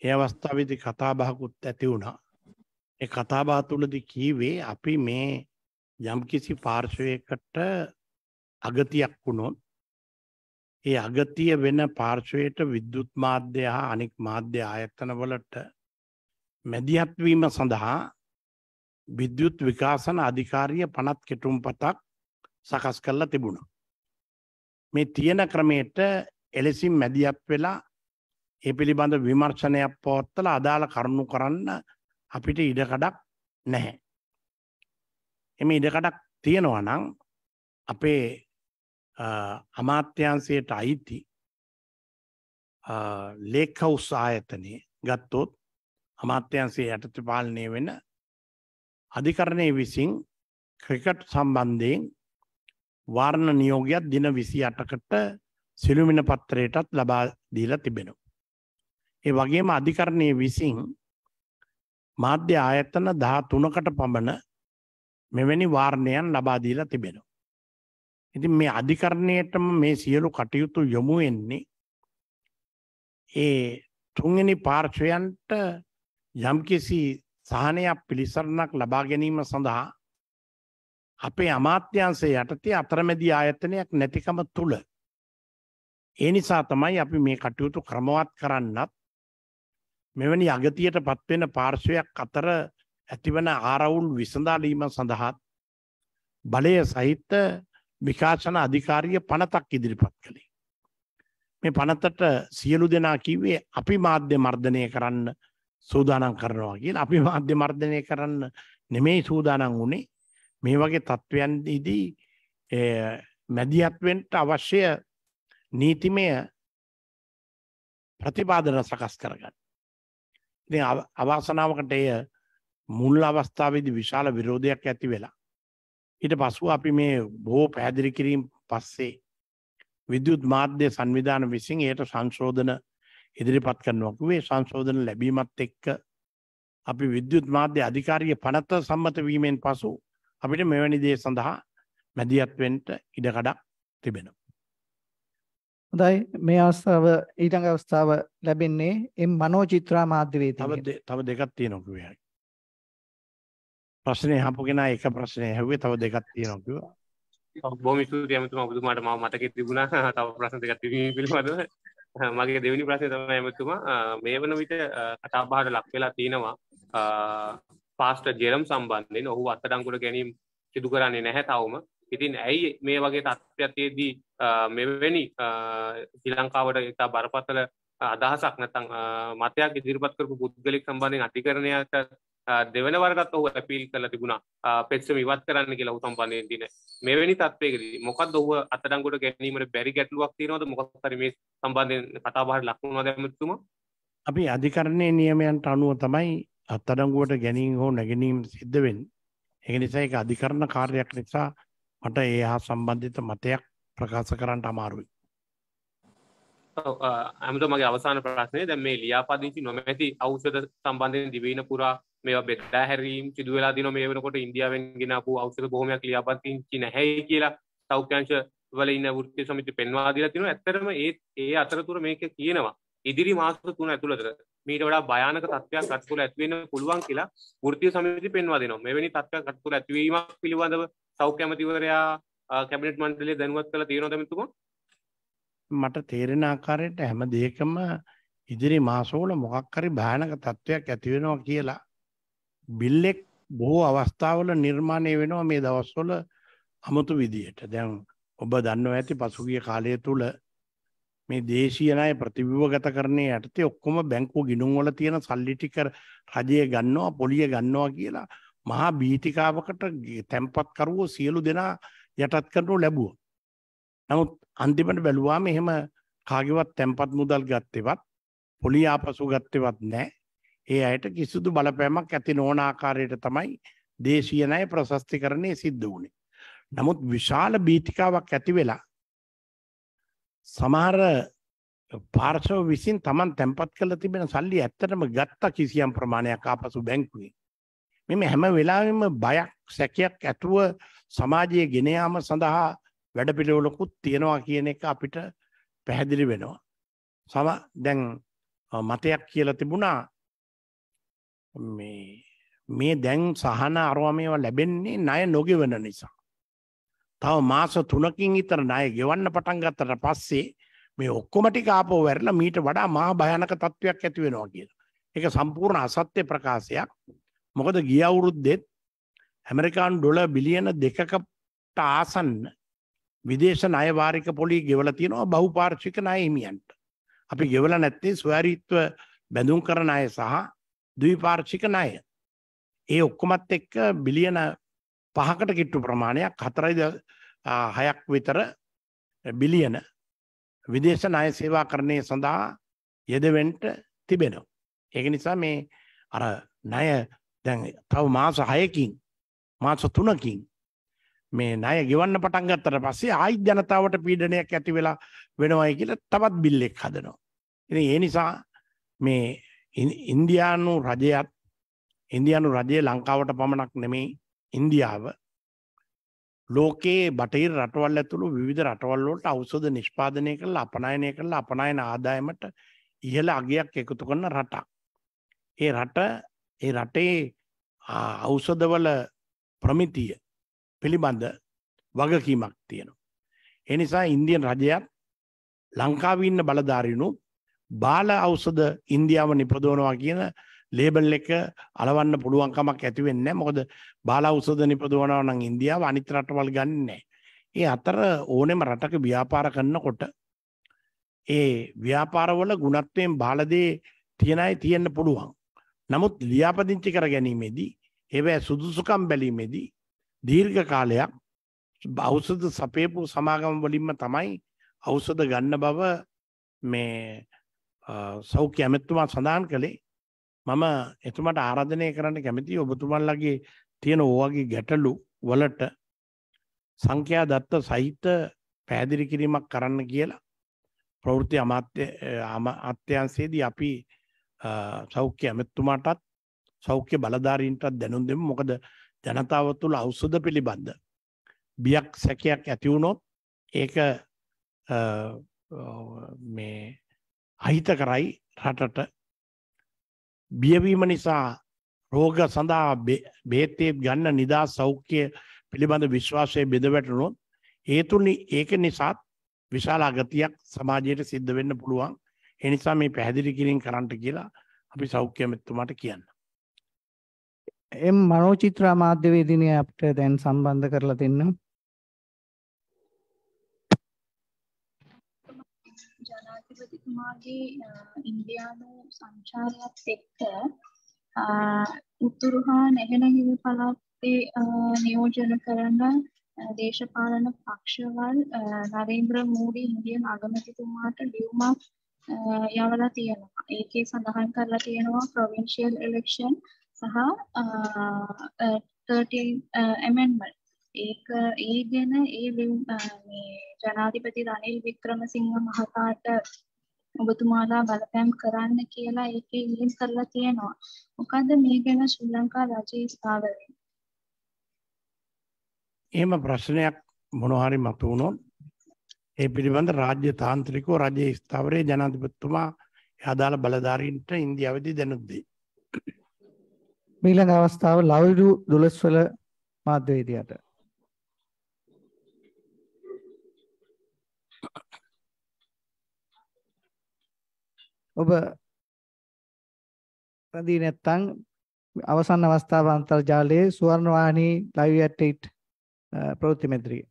B: ඒ අවස්ථාවේදී කතා බහකුත් ඇති වුණා. ඒ කතා බහ තුළදී කීවේ අපි මේ යම්කිසි පාර්ශවයකට අගතියක් වුණොත් ඒ අගතිය වෙන පාර්ශවයට විද්‍යුත් මාධ්‍ය හා අනෙක් මාධ්‍ය ආයතන වලට මැදිහත් වීම සඳහා විද්‍යුත් විකාශන අධිකාරිය පනත් කෙටුම්පතක් සකස් කරලා තිබුණා. මේ තියෙන ක්‍රමයට එලෙසින් මැදිහත් වෙලා ඒ පිළිබඳ විමර්ශනයක් පවත්වලා අදාළ කරුණු කරන්න අපිට ඉඩකඩක් නැහැ. එම ඉඩකඩක් තියෙනවා නම් අපේ අමාත්‍යංශයට අයිති ලේඛ උස් ආයතනයේ ගත්තොත් අමාත්‍යංශයේ යටතේ පාලනය වෙන අධිකරණයේ විසින් ක්‍රිකට් සම්බන්ධයෙන් වාරණ නියෝගයක් දින 28කට සිළුමින පත්‍රයටත් ලබා දීලා තිබෙනවා. ඒ වගේම අධිකරණයේ විසින් මාධ්‍ය ආයතන 13කට පමණ මෙවැනි වාර්ණයන් ලබා දීලා තිබෙනවා. ඉතින් මේ අධිකරණයටම මේ සියලු කටයුතු යොමු වෙන්නේ ඒ තුන්වෙනි පාර්ශ්වයන්ට යම්කිසි සහනයක් පිළිසරණක් ලබා ගැනීම සඳහා අපේ අමාත්‍යංශය යටතේ අතරමැදි ආයතනයක් නැතිකම තුල ඒ නිසා තමයි අපි මේ කටයුතු ක්‍රමවත් කරන්නත් මෙවැනි අගතියට පත්වෙන පාර්ශවයක් අතර ඇතිවන ආරවුල් විසඳාලීම සඳහාත් බලය සහිත විකාශන අධිකාරිය පනතක් ඉදිරිපත් කළේ. මේ පනතට සියලු දෙනා කිව්වේ අපි මාධ්‍ය මර්ධනය කරන්න සූදානම් කරනවා කිය අපි මාධ්‍ය මර්ධනය කරන්න නෙමෙයි සූදානම් වුණේ මේ වගේ තත්ත්වයන්දී මැදිහත්වෙන්ට අවශ්‍ය නීතිමය ප්‍රතිපාදන සකස් කරගන්න. ඉතින් අවාසනාවකට එය මුල් අවස්ථාවේදී විශාල විරෝධයක් ඇති වෙලා ඊට පසුව අපි මේ බොහෝ පැහැදිලි කිරීම පස්සේ විද්‍යුත් මාධ්‍ය සංවිධාන විසින් එයට සංශෝධන ඉදිරිපත් කරනවා කිව්වේ සංශෝධන ලැබීමත් එක්ක අපි විද්‍යුත් මාධ්‍ය අධිකාරිය පනත සම්මත වීමෙන් පසු අපිට මෙවැනි දේ සඳහා මැදිහත් වෙන්න ඉඩකඩක් තිබෙනවා
A: හොඳයි මේ අවස්ථාව ඊළඟ අවස්ථාව ලැබෙන්නේ එම් මනෝචිත්‍රා මාධ්‍ය වේදිකේ. තව
B: තව දෙකක් තියෙනවා කිව්වා. ප්‍රශ්නේ අහපු කෙනා එක ප්‍රශ්නේ ඇහුවේ තව දෙකක් තියෙනවා කිව්වා.
D: බොහොම ස්තුතියි අමතුමා ඔබතුමාට මම මතකෙ තිබුණා තව ප්‍රශ්න දෙකක් තිබීම පිළිබඳව. මගේ දෙවෙනි ප්‍රශ්නේ තමයි අමතුමා මේ වන විට කතාබහට ලක් වෙලා තිනවා පාස්ටර් ජෙරම් සම්බන්ධයෙන් ඔහු අත්අඩංගුවට ගැනීම සිදු කරන්නේ නැහැ තවම. ඉතින් ඇයි මේ වගේ තත්ත්වයක්තියේදී මෙවැනි ශිලංකාවට ඉතා බරපතල අදහසක් නැතං මතයක් ඉදිරිපත් කරපු පුද්ගලික් සම්බන්ධයෙන් අධිකරණයට දෙවන වරටත් ඔහු ඇපීල් කරලා තිබුණා පෙත්සම ඉවත් කරන්න කියලා ඔහු සම්බන්ධයෙන් දින මෙවැනි තත්ත්වයකදී මොකක්ද ඔහු අත්අඩංගුවට ගැනීමට බැරි ගැටලුවක් තියෙනවද මොකක් හරි මේ සම්බන්ධයෙන් කතා බහට ලක් වුණාද එමෙතුමා
B: අපි අධිකරණයේ නියමයන්ට අනුව තමයි අත්අඩංගුවට ගැනීම හෝ නැගැනීම සිද්ධ වෙන්නේ ඒ නිසා ඒක අධිකරණ කාර්යයක් නිසා මට ඒ හා සම්බන්ධිත මතයක් ප්‍රකාශ කරන්නට අමාරුයි
D: ඇමතු මගේ අවසාන ප්‍රශ්නය දැ මේ ලියාපදිංචි නොමැති අවසද සම්බන්ධයෙන් දිවීන පුරා මේ බෙක්ටා හැරීම් සිදුවෙලා දින මේ වනකොට ඉන්දියාවෙන් ගෙනපු අවසද බොහොමයක් ලියාපතිංචි නැහැ කියලා සෞඛ්‍යංශ වල ඉන්න ෘත්ති සමිති පෙන්වා දීලා තිනවා ඇත්තරම ඒ ඒ අතරතුර මේක කියනවා ඉදිරි මාස තුන ඇතුළත මීට වඩා භයානක තත්ත්වයක් රට් තුළ ඇතිවෙන්න පුළුවන් කියලා වෘත්ති සමිති පෙන්වා දෙනවා මෙවැනි තත්ත්වයක් රට් තුළ ඇතිවීමක් පිළිබඳව සෞඛ්‍ය ඇමතිවරයා කැබිනට් මණ්ඩලය දැනුවත් කළ තියෙනවද මෙතුමා?
B: මට තේරෙන ආකාරයට හැම දෙයකම ඉදිරි මාසවල මොකක් හරි භයානක තත්ත්වයක් ඇති වෙනවා කියලා බිල් එක බොහෝ අවස්ථාවල නිර්මාණය වෙනවා මේ දවස්වල අමුතු විදියට. දැන් ඔබ දන්නවා ඇති පසුගිය කාලය තුල මේ දේශීය ණය ප්‍රතිවිවගත කරන්නේ යටතේ ඔක්කොම බැංකුව ගිණුම් වල තියෙන සල්ලි ටික රජය ගන්නවා පොලිය ගන්නවා කියලා මහා බීතිකාවකට තැන්පත්කරුවෝ සියලු දෙනා යටත් කරනු ලැබුව. නමුත් අන්තිමට බැලුවාම එහෙම කාගෙවත් තැන්පත් මුදල් ගත්තෙවත් පොලි ආපසු ගත්තෙවත් නෑ ඒ අයට කිසිදු බලපෑමක් ඇති නොවන ආකාරයට තමයි දේශීය ණය ප්‍රශස්තිකරණය සිද්ධ වුණේ. නමුත් විශාල බීතිකාවක් ඇති වෙලා සමහර පාර්ශව විසින් Taman තැම්පත් කරලා තිබෙන සල්ලි ඇත්තටම ගත්ත කිසියම් ප්‍රමාණයක් ආපසු බැංකුවේ. මෙම හැම වෙලාවෙම බයක් සැකයක් ඇතුව සමාජයේ ගෙන යාම සඳහා වැඩපිළිවෙලකුත් තියෙනවා කියන එක අපිට පැහැදිලි වෙනවා. සම දැන් මතයක් කියලා තිබුණා මේ මේ දැන් සහන අරවා මේවා ලැබෙන්නේ ණය නොගෙවන නිසා. තව මාස 3කින් විතර ණය ගෙවන්න පටන් ගත්තට පස්සේ මේ ඔක්කොම ටික ආපහු වැරලා මීට වඩා මහා භයානක තත්වයක් ඇති වෙනවා කියලා. ඒක සම්පූර්ණ අසත්‍ය ප්‍රකාශයක්. මොකද ගිය අවුරුද්දෙත් ඇමරිකාන් ඩොල බිලියන දෙකකට ආසන්න විදේශ අයවාරික පොලි ගෙවල තියෙනවා බහුපාර්ශික නයහිමියන්ට. අපි ගෙවල නැත්තේ ස්වෑරීත්ව බැඳුම් කරන අය සහ දවිපාර්ශික නය. ඒ ඔක්කොමත් එක්ක බිලියන පහකට කිට්ටු ප්‍රමාණයක් හතරයිද හයක් විතර බිලියන විදේශ අය සේවා කරණය සඳහා යෙදවෙන්ට තිබෙනවා. ඒක නිසා මේ අර ණය දැන් තව මාස 6කින් මාස 3කින් මේ ණය ගෙවන්න පටන් ගත්තට පස්සේ ආයිත් ජනතාවට පීඩනයක් ඇති වෙලා වෙනවයි කියලා තවත් බිල් එකක් හදනවා. ඉතින් ඒ නිසා මේ ඉන්දියානු රජයත් ඉන්දියානු රජය ලංකාවට පමණක් නෙමේ ඉන්දියාව ලෝකයේ බටහිර රටවල් ඇතුළු විවිධ රටවල් වලට ඖෂධ නිෂ්පාදනය කරලා අපනයනය කරලා අපනයන ආදායමට ඉහළ අගයක් එකතු කරන රටක්. ඒ රට ඒ රටේ ඖෂධවල ප්‍රමිතිය පිළිබඳ වගකීමක් තියෙනවා. ඒ නිසා ඉන්දියන් රජයත් ලංකාවේ ඉන්න බලධාරීනු බාල ඖෂධ ඉන්දියාව නිපදවනවා කියන ලේබල් එක අලවන්න පුළුවන් කමක් ඇති වෙන්නේ නැහැ. මොකද බාල ඖෂධ නිපදවනවා නම් ඉන්දියාව අනිත් රටවල් ගන්නේ නැහැ. ඒ අතර ඕනෙම රටක ව්‍යාපාර කරනකොට ඒ ව්‍යාපාරවල ගුණත්වයෙන් බාලදේ තියෙන අය තියෙන්න පුළුවන්. නමුත් ලියාපදිංචි කර ගැනීමේදී ඒවැ සුදුසුකම් බැලීමේදී දීර්ඝ කාලයක් බෞෂධ සපේපු සමාගම් වලින්ම තමයි අවසද ගන්න බව මේ සෞඛ්‍ය ඇමැත්තුමා සඳහන් කළේ මම එතුමට ආරධනය කරන්න කැමති ඔබතුමල්ලගේ තියෙන ඕවගේ ගැටලු වලට සංඛ්‍යා දත්ත සහිත පැහැදිලි කිරීමක් කරන්න කියලා ප්‍රවෘත්ති අමාත්‍ය අත්‍යන්සේදී අපි සෞඛ්‍ය ඇමැත්තුමාටත් සෞඛ්‍ය බලධාරීන්ටත් දැනුම් දෙමු. මොකද ජනතාව තුළ ඖෂධ පිළිබඳ බියක් සැකයක් ඇති වුණොත් ඒක මේ අහිත කරයි රටට බියවීම නිසා රෝග සඳහා බේතේ ගන්න නිදා සෞඛ්‍ය පිළිබඳ විශ්වාසය බෙදවැටනොත් ඒතුනි ඒක නිසාත් විශාල අගතියක් සමාජයට සිද්ධ වෙන්න පුළුවන් ඒ නිසා මේ පැහැදිලි කිරීම කරන්නට කියලා අපි සෞඛ්‍ය මෙතුමාට කියන්න.
A: එම් මනෝචිත්‍ර මාධ්‍ය වේදිනිය අපිට දැන් සම්බන්ධ කරලා දෙන්න.
E: ජනාධිපතිතුමාගේ ඉන්දියානු සංචාරයත් එක්ක උතුරු හා නැගෙනහිර පළාතේ නියෝජන කරන දේශපාලන පක්ෂවල් නරේන්ද්‍ර මෝඩි ඉන්දියන් අගමැතිතුමාට ලියුමක් යවලා තියෙනවා. ඒකේ සඳහන් කරලා තියෙනවා provincial election සහ 13 amendment. ඒක ඒ ගැන ඒ මේ ජනාධිපති රනිල් වික්‍රමසිංහ මහතාට ඔබතුමාලා බලපෑම් කරන්න කියලා ඒකේ ඉලින් කරලා තියෙනවා. මොකද මේ ගැන ශ්‍රී ලංකා රජයේ ස්ථාවරයෙන්.
B: එහෙම ප්‍රශ්නයක් මොනවා හරි මතුවුණොත් ඒ පිළිබඳ රාජ්‍ය තාන්ත්‍රිකෝ රජයේ ස්ථාවරයේ ජනාධිපතිතුමා අදාළ බලධාරීන්ට ඉන්දියාවේදී දැනුම්
A: දෙයි. මීළඟ අවස්ථාව ලවිරු දොළස්වල මාධ්‍යවේදියාට ඔබ රැඳී නැත්නම් අවසන් අවස්ථාව අන්තර්ජාලයේ සුවර්ණ වාහිනී ලයිව් ඇට් 8 ප්‍රවෘත්ති මැදිරියේ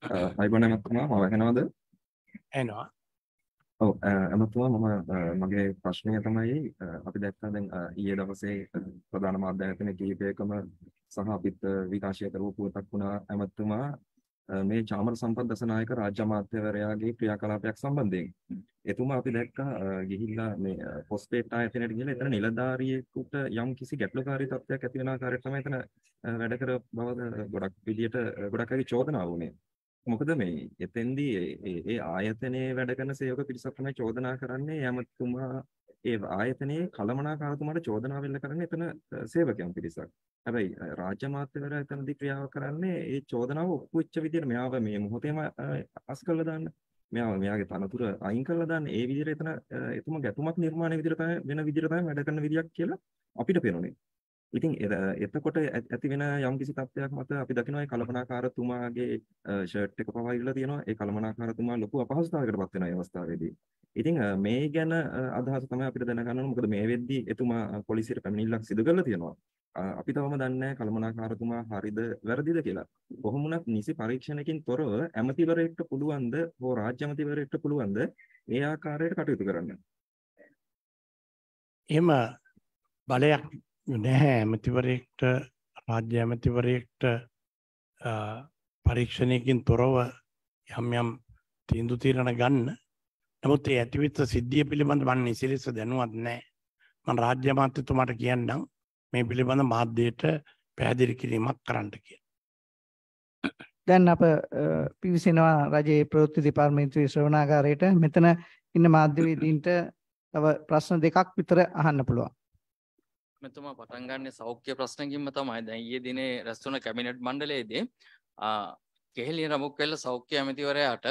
F: හයිබොන ඇමත්තුමා මම ඇහෙනවද ඇනවා ඔව් ඇමත්තුමා මම මගේ ප්‍රශ්නය තමයි අපි දැක්කා දැන් ඊයේ දවසේ ප්‍රධාන මාධ්‍යයතන කිහිපයකම සහ අපිත් විකාශය කරපු පුවතක් වුණා ඇමත්තුමා මේ චාමර සම්පත් දසනායක රාජ්‍ය අමාත්‍යවරයාගේ ක්‍රියාකලාපයක් සම්බන්ධයෙන් එතුමා අපි දැක්කා ගිහිල්ලා මේ පොස්පේට් ආයතනයට ගිහිල්ලා එතන නිලධාරියෙකුට යම් කිසි ගැටලුකාරී තත්ත්වයක් ඇති වෙන ආකාරයට තමයි එතන වැඩ කර බව ගොඩක් විදියට ගොඩක් අය චෝදනා වුණේ. මොකද මේ එතෙන්දී ඒ ආයතනයේ වැඩ කරන සේවක පිරිසක් තමයි චෝදනා කරන්නේ යමතුමා ඒ ආයතනයේ කළමනාකාරතුමාට චෝදනා වෙන්න කරන්නේ එතන සේවකයන් පිරිසක්. හැබැයි රාජ්‍ය මාත්‍යවරයා එතනදී ක්‍රියාව කරන්නේ ඒ චෝදනාව ඔප්පු වෙච්ච විදිහට මෙයාව මේ මොහොතේම අස්කල්ලා දාන්න. මෙයාව මෙයාගේ තනතුර අයින් කරලා දාන්න. ඒ විදිහට එතන එතුම ගැතුමක් නිර්මාණය විදිහට වෙන විදිහට තමයි වැඩ කරන විදියක් කියලා අපිට පේනනේ. ඉතින් එතකොට ඇති වෙන යම් කිසි තත්ත්වයක් මත අපි දකිනවා ඒ කළමනාකාරතුමාගේ ෂර්ට් එක පවා ඉල්ලලා තියෙනවා ඒ කළමනාකාරතුමා ලොකු අපහසුතාවයකට පත් වෙනවා මේ අවස්ථාවේදී. ඉතින් මේ ගැන අදහස තමයි අපිට දැනගන්න ඕන මොකද මේ වෙද්දී එතුමා පොලිසියට පැමිණිල්ලක් සිදු කරලා තියෙනවා. අපි තවම දන්නේ කළමනාකාරතුමා හරිද වැරදිද කියලා. කොහොම වුණත් නිසි පරීක්ෂණකින් තොරව ඇමතිවරයෙක්ට පුළුවන්ද හෝ රාජ්‍ය ඇමතිවරයෙක්ට පුළුවන්ද ඒ ආකාරයට කටයුතු කරන්න. එහෙම
B: බලයක් නැහැ ඇමතිවරයෙක්ට රාජ්‍ය ඇමතිවරයෙක්ට පරීක්ෂණයකින් තොරව යම් යම් තීන්දු තීරණ ගන්න නමුත් ඒ ඇතිවිත සිද්ධිය පිළිබඳ මම නිසිලෙස දැනුවත් නැහැ මම රාජ්‍ය අමාත්‍යතුමාට කියන්නම් මේ පිළිබඳ මාධ්‍යයට පැහැදිලි කිරීමක් කරන්න කියලා
A: දැන් අප පිවිසෙනවා රජයේ ප්‍රවෘත්ති දෙපාර්තමේන්තුවේ ශ්‍රවණාගාරයට මෙතන ඉන්න මාධ්‍යවේදීන්ට තව ප්‍රශ්න දෙකක් විතර අහන්න පුළුවන්
E: මෙතුමා පටන් ගන්න සෞඛ්‍ය ප්‍රශ්නකින්ම තමයි දැන් ඊයේ දිනේ රැස් වුණ කැබිනට් මණ්ඩලයේදී කෙහෙලිය රමුක්වෙල්ල සෞඛ්‍ය ඇමතිවරයාට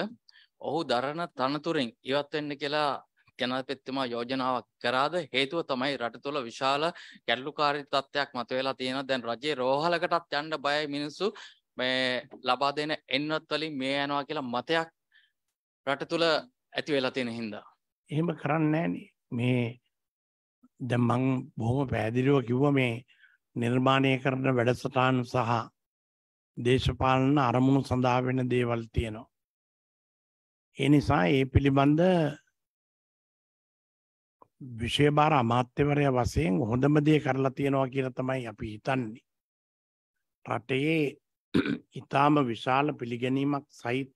E: ඔහු දරන තනතුරෙන් ඉවත් වෙන්න කියලා ජනාධිපතිතුමා යෝජනාවක් කරාද හේතුව තමයි රට තුළ විශාල ගැටලුකාරී තත්ත්වයක් මතුවලා තියෙනවා දැන් රජයේ රෝහලකටත් යන්න බයයි මිනිස්සු මේ ලබා දෙන එන්වත් වලින් මේ යනවා කියලා මතයක් රට තුළ ඇති වෙලා තියෙන හින්දා
B: එහෙම කරන්නේ මේ දැන් මම බොහොම පැහැදිලිව කිව්ව මේ නිර්මාණය කරන වැඩසටහන් සහ දේශපාලන අරමුණු සඳහා වෙන දේවල් තියෙනවා. ඒ නිසා ඒ පිළිබඳ විශේෂ බාර අමාත්‍යවරය වශයෙන් හොඳම දේ කරලා තියෙනවා කියලා තමයි අපි හිතන්නේ. රටේ ඊටාම විශාල පිළිගැනීමක් සහිත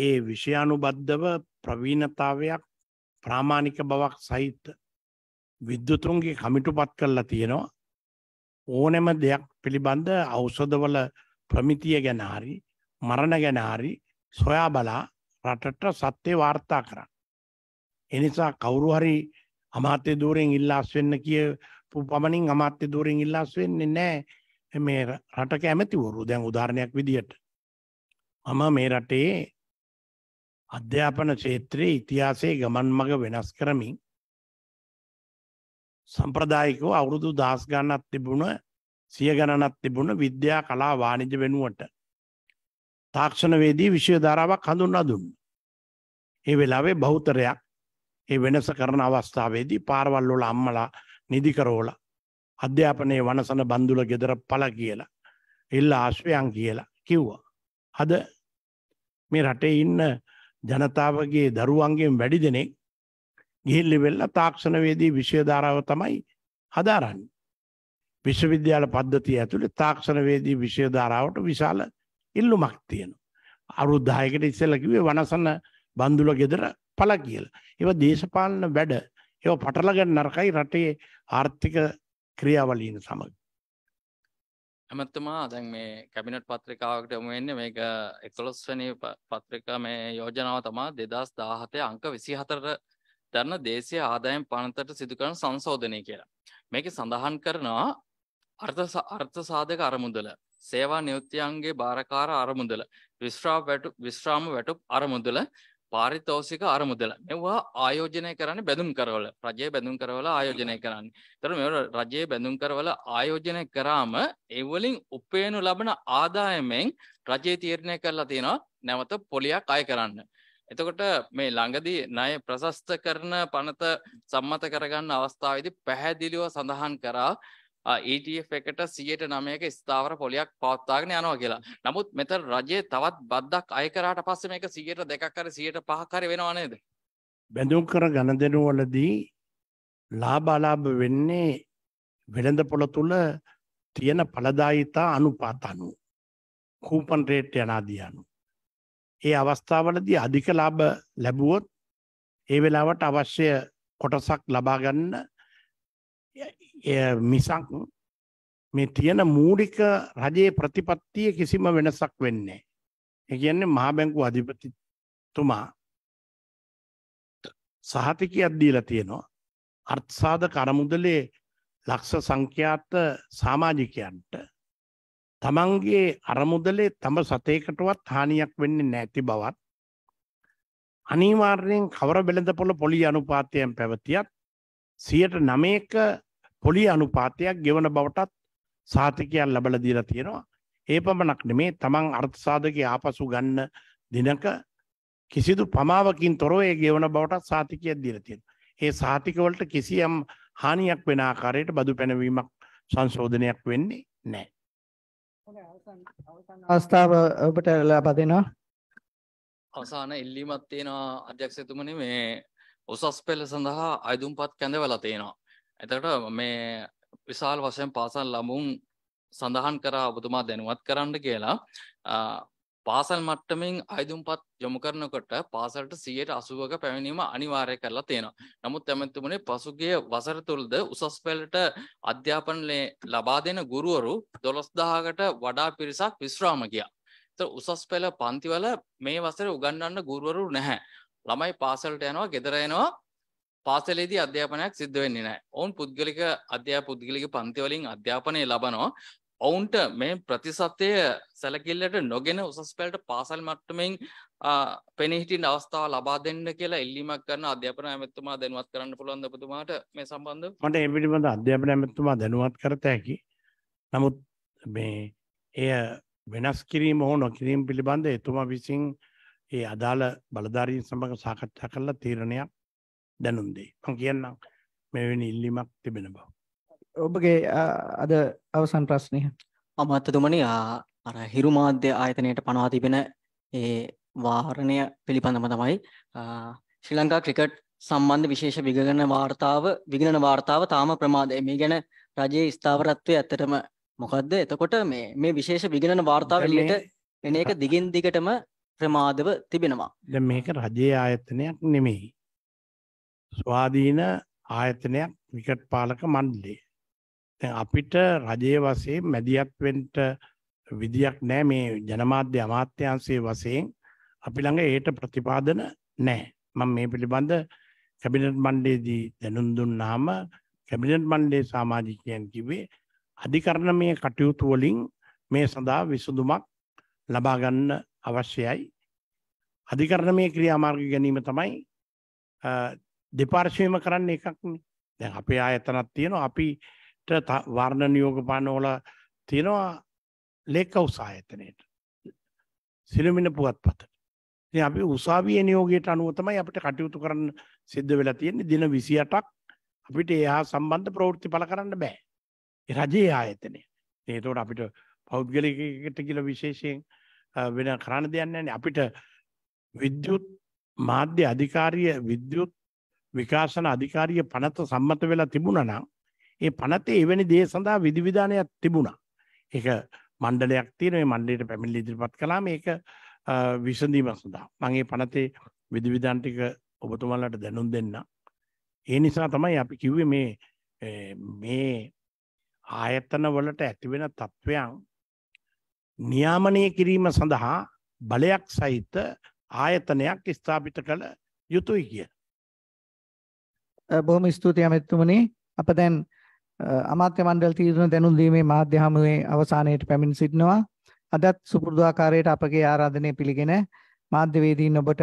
B: ඒ විෂයානුබද්ධව ප්‍රවීණතාවයක් ප්‍රාමාණික බවක් සහිත විද්‍යුතුන්ගේ කමිටු පත් කරලා තියෙනවා ඕනෙම දෙයක් පිළිබඳ අවසදවල ප්‍රමිතිය ගැන හරි මරණ ගැන හරි සොයා බලා රටට සත්‍යය වාර්තා කරන්න. එනිසා කවුරු හරි අමාත්‍ය දූරෙන් ඉල්ලාස් වෙන්න කිය පමණින් අමාත්‍ය දූරෙන් ඉල්ලාස් වෙන්නේ නෑ මේ රට කැමැතිවරු දැන් උදාරණයක් විදිහට මම මේ රටේ අධ්‍යාපන ක්ෂේත්‍රයේ ඉතිහාසයේ ගමන් මඟ වෙනස් කරමින් සම්ප්‍රදායිකව අවුරුදු දහස් ගණනක් තිබුණ සිය ගණනක් තිබුණ විද්‍යා කලා වාණිජ වෙනුවට තාක්ෂණවේදී විෂය ධාරාවක් හඳුන්වා දුන්නා. ඒ වෙලාවේ බහුතරයක් ඒ වෙනස කරන අවස්ථාවේදී පාරවල් වල අම්මලා නිදි කරෝලා අධ්‍යාපනයේ වනසන බන්දුල ගෙදර පළ කියලා එල්ල ආශ්‍රයන් කියලා කිව්වා. අද මේ රටේ ඉන්න ජනතාවගේ දරුවන්ගෙන් වැඩි දෙනෙක් ගිහිල්ලි වෙල්ලා තාක්ෂණවේදී විශ්වධාරාව තමයි හදාරන්නේ. විශ්වවිද්‍යාල පද්ධතිය ඇතුළේ තාක්ෂණවේදී විශ්වධාරාවට විශාල ඉල්ලුමක් තියෙනවා. අවුරුදු 10කට ඉස්සෙල්ලා කිව්වේ වනසන බන්දුල ගෙදර පළ කියලා. ඒව දේශපාලන වැඩ. ඒව පටලගන්න නරකයි රටේ ආර්ථික ක්‍රියාවලියන සමග.
E: ඇමතුමා දැන් මේ කැබිනට් පත්‍රිකාවකට යොමු වෙන්නේ මේක 11 වෙනි පත්‍රිකා මේ යෝජනාව තමයි 2017 අංක 24 දරන දේශීය ආදායම් පනතට සිදු කරන සංශෝධනය කියලා. මේකේ සඳහන් කරනවා අර්ථ අර්ථ සාධක අරමුදල, සේවා නියුක්තියන්ගේ බාරකාර අරමුදල, විශ්‍රාම වැටුප් අරමුදල පාරිතෝෂික අරමුදල. මෙවුවා ආයෝජනය කරන්නේ බැඳුම් කරවල. රජයේ බැඳුම් කරවල ආයෝජනය කරන්නේ. ඒතර මේ රජයේ බැඳුම් කරවල ආයෝජනය කරාම ඒ වලින් උපයනු ලබන ආදායමෙන් රජය තීරණය කරලා තියෙනවා නැවත පොලියක් අය කරන්න. එතකොට මේ ළඟදී ණය ප්‍රශස්ත කරන පනත සම්මත කරගන්න අවස්ථාවේදී පැහැදිලිව සඳහන් කරා ETF එකට 109ක ස්ථාවර පොලියක් පවත්වාගෙන යනවා කියලා. නමුත් මෙතන රජයේ තවත් බද්දක් අය කරාට පස්සේ මේක 102ක් හරි 105ක් හරි වෙනව නේද?
B: බැඳුම් කර ගණදෙනු වලදී ලාභ අලාභ වෙන්නේ වෙළඳ පොළ තුල තියෙන ඵලදායිතා අනුපාත අනුව. කූපන් රේට් යන ආදී අනුව. ඒ අවස්ථාවලදී අධික ලාභ ලැබුවොත් ඒ වෙලාවට අවශ්‍ය කොටසක් ලබා ගන්න මිසක් මේ තියෙන මූලික රජයේ ප්‍රතිපත්තිය කිසිම වෙනසක් වෙන්නේ ඒ කියන්නේ මහා බැංකු අධිපතිතුමා සහතිකයක් දීලා තියෙනවා අර්ථසාධක අරමුදලේ ලක්ෂ සංඛ්‍යාත සමාජිකයන්ට තමන්ගේ අරමුදලේ තම සතේකටවත් හානියක් වෙන්නේ නැති බවත් අනිවාර්යෙන් කවර වෙළඳපොළ පොලි අනුපාතයෙන් පැවතියත් සියයට නමේක පොලි අනුපාතයක් ගෙවන බවටත් සාතිකයක් ලබල දීලා තියෙනවා ඒ පමණක් නෙමේ තමන් අර්ථසාධක ආපසු ගන්න දිනක කිසිදු පමාවකින් තොරව ඒ ගෙවන බවටත් සාතිකයක් දීලා තියෙනවා ඒ සාතිකවලට කිසියම් හානියක් වෙන ආකාරයට බදු පැනවීමක් සංශෝධනයක් වෙන්නේ නැහැ.
A: අවස්ථාව ඔබට ලබා දෙනවා.
E: අවසාන ඉල්ලීමක් තියෙනවා අධ්‍යක්ෂතුමනි මේ උසස් පෙළ සඳහා අයදුම්පත් කැඳවලා තියෙනවා. එතකොට මේ විශාල වශයෙන් පාසල් ළමුන් සඳහන් කරා ඔබතුමා දැනුවත් කරන්න කියලා පාසල් මට්ටමින් අයිදුම්පත් යොමු කරනකොට පාසලට 180ක පැමිණීම අනිවාර්ය කරලා තියෙනවා. නමුත් ඇමතුමනේ පසුගිය වසර තුලද උසස් පෙළට අධ්‍යාපන ලබා දෙන ගුරුවරු 12000කට වඩා පිරිසක් විශ්‍රාම ගියා. ඒතර උසස් පෙළ පන්තිවල මේ වසරේ උගන්වන්න ගුරුවරු නැහැ. ළමයි පාසලට යනවා, ගෙදර එනවා පාසලේදී අධ්‍යාපනයක් සිද්ධ වෙන්නේ නැහැ. ඔවුන් පුද්ගලික අධ්‍යා පුද්ගලික පන්තිවලින් අධ්‍යාපනය ලබනවා. ඔවුන්ට මේ ප්‍රතිසත්ය සැලකිල්ලට නොගෙන උසස් පෙළට පාසල් මට්ටමින් පෙනී සිටින අවස්ථාව ලබා දෙන්න කියලා ඉල්ලීමක් කරන අධ්‍යාපන ඇමතුමා දැනුවත් කරන්න පුළුවන් ද ඔබතුමාට මේ සම්බන්ධව?
B: මට ඒ පිළිබඳ අධ්‍යාපන ඇමතුමා දැනුවත් කරත හැකි. නමුත් මේ එය වෙනස් කිරීම හෝ නොකිරීම පිළිබඳ එතුමා විසින් ඒ අදාළ බලධාරීන් සමඟ සාකච්ඡා කරලා තීරණයක් දැනුම් දෙයි. මම කියන්නම්
E: මෙවැනි ඉල්ලීමක් තිබෙන බව.
A: ඔබගේ අද අවසන් ප්‍රශ්නය.
E: අමාත්‍යතුමනි අර හිරු මාධ්‍ය ආයතනයට පනවා තිබෙන ඒ වාරණය පිළිබඳව තමයි ශ්‍රී ලංකා ක්‍රිකට් සම්බන්ධ විශේෂ විගණන වාර්තාව විගණන වාර්තාව තාම ප්‍රමාදයි. මේ ගැන රජයේ ස්ථාවරත්වය ඇත්තටම මොකද්ද? එතකොට මේ මේ විශේෂ විගණන වාර්තාව එළියට එන එක දිගින් දිගටම ප්‍රමාදව තිබෙනවා.
B: දැන් මේක රජයේ ආයතනයක් නෙමෙයි. ස්වාධීන ආයතනයක් විකට් පාලක මණ්ඩලේ. දැන් අපිට රජයේ වශයෙන් මැදිහත් වෙන්න විදියක් නැහැ මේ ජනමාධ්‍ය අමාත්‍යාංශයේ වශයෙන් අපි ළඟ ඒට ප්‍රතිපාදන නැහැ. මම මේ පිළිබඳ කැබිනට් මණ්ඩලයේදී දැනුම් දුන්නාම කැබිනට් මණ්ඩලයේ සමාජිකයන් කිව්වේ අධිකරණමය කටයුතු වලින් මේ සඳහා විසඳුමක් ලබා ගන්න අවශ්‍යයි. අධිකරණමය ක්‍රියාමාර්ග ගැනීම තමයි දෙපාර්ශවයම කරන්න එකක්නේ. දැන් අපේ ආයතනක් තියෙනවා අපිට වර්ණ නියෝග පානවල තියෙනවා ලේක උස ආයතනයේට. සිළුමින පුවත්පතට. ඉතින් අපි උසාවියේ නියෝගයට අනුව තමයි අපිට කටයුතු කරන්න සිද්ධ වෙලා තියෙන්නේ දින 28ක් අපිට එහා සම්බන්ධ ප්‍රවෘත්ති පළ කරන්න බෑ. ඒ රජයේ ආයතනය. ඒතකොට අපිට පෞද්ගලිකයකට කියලා විශේෂයෙන් වෙන කරන්න දෙයක් නැහැ අපිට විද්‍යුත් මාධ්‍ය අධිකාරිය විද්‍යුත් විකාශන අධිකාරිය පනත සම්මත වෙලා තිබුණනම් ඒ පනතේ එවැනි දේ සඳහා විධිවිධානයක් තිබුණා. ඒක මණ්ඩලයක් තියෙන මේ මණ්ඩලයට පැමිණිලි ඉදිරිපත් කළාම ඒක විසඳීම සඳහා මම මේ පනතේ විධිවිධාන ටික ඔබතුමාලට දැනුම් දෙන්න. ඒ නිසා තමයි අපි කිව්වේ මේ මේ ආයතන වලට ඇතිවෙන තත්ත්වයන් නියාමනය කිරීම සඳහා බලයක් සහිත ආයතනයක් ස්ථාපිත කළ යුතුයි කිය.
A: බොහොම ස්තුතියි අමෙතුමනි. අප දැන් අමාත්‍ය මණ්ඩල තීරණ දැනුම් දීමේ මාධ්‍ය හමුවේ අවසානයේට පැමිණ සිටිනවා. අදත් සුපුරුදු ආකාරයට අපගේ ආරාධනය පිළිගෙන මාධ්‍යවේදීන් ඔබට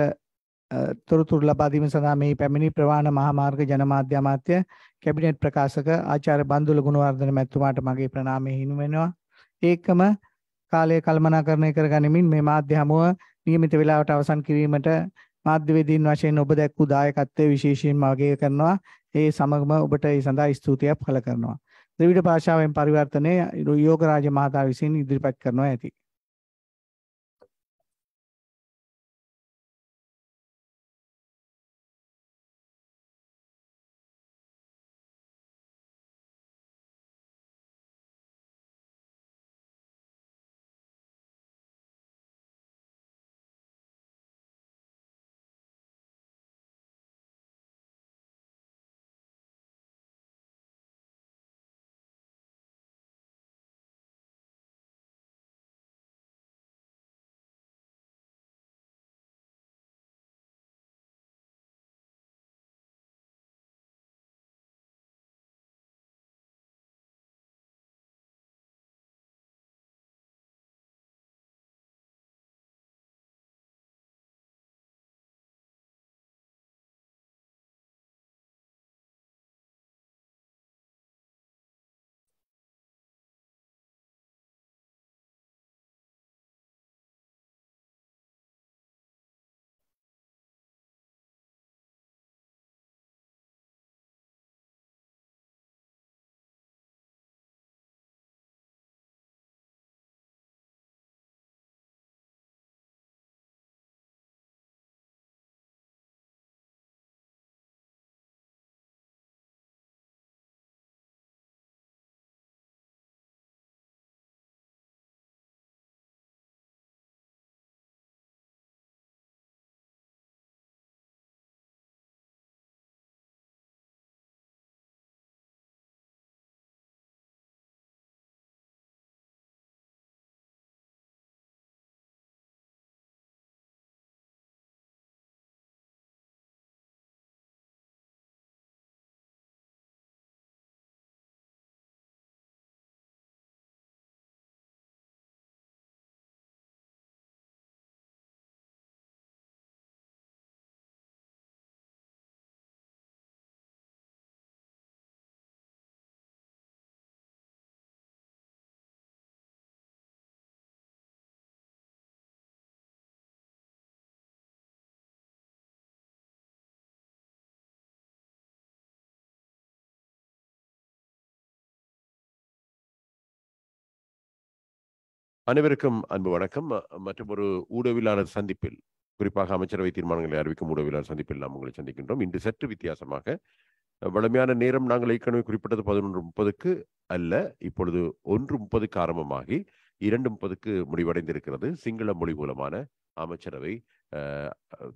A: තොරතුරු ලබා දීම සඳහා මේ පැමිණි ප්‍රවාණ මහාමාර්ග ජනමාධ්‍ය අමාත්‍ය කැබිනට් ප්‍රකාශක ආචාර්ය බන්දුල ගුණවර්ධන මැතිතුමාට මගේ ප්‍රණාමය හිමි වෙනවා. ඒකම කාලය කළමනාකරණය කරගනිමින් මේ මාධ්‍ය හමුව නියමිත වේලාවට අවසන් කිරීමට මාධ්‍යවේදීන් වශයෙන් ඔබ දැක් වූ දායකත්වයේ විශේෂයෙන්ම අගය කරනවා. ඒ සමගම ඔබට ඒ සඳහා ස්තුතියක් පළ කරනවා. ද්‍රවිඩ භාෂාවෙන් පරිවර්තනය යෝගරාජ මහතා විසින් ඉදිරිපත් කරනවා ඇති. அனைவருக்கும் அன்பு வணக்கம் மற்றும் ஒரு ஊடகவியலாளர் சந்திப்பில் குறிப்பாக அமைச்சரவை
G: தீர்மானங்களை அறிவிக்கும் ஊடகவியலாளர் சந்திப்பில் நாம் உங்களை சந்திக்கின்றோம் இன்று சற்று வித்தியாசமாக வளமையான நேரம் நாங்கள் ஏற்கனவே குறிப்பிட்டது பதினொன்று முப்பதுக்கு அல்ல இப்பொழுது ஒன்று முப்பதுக்கு ஆரம்பமாகி இரண்டு முப்பதுக்கு முடிவடைந்திருக்கிறது சிங்கள மொழி மூலமான அமைச்சரவை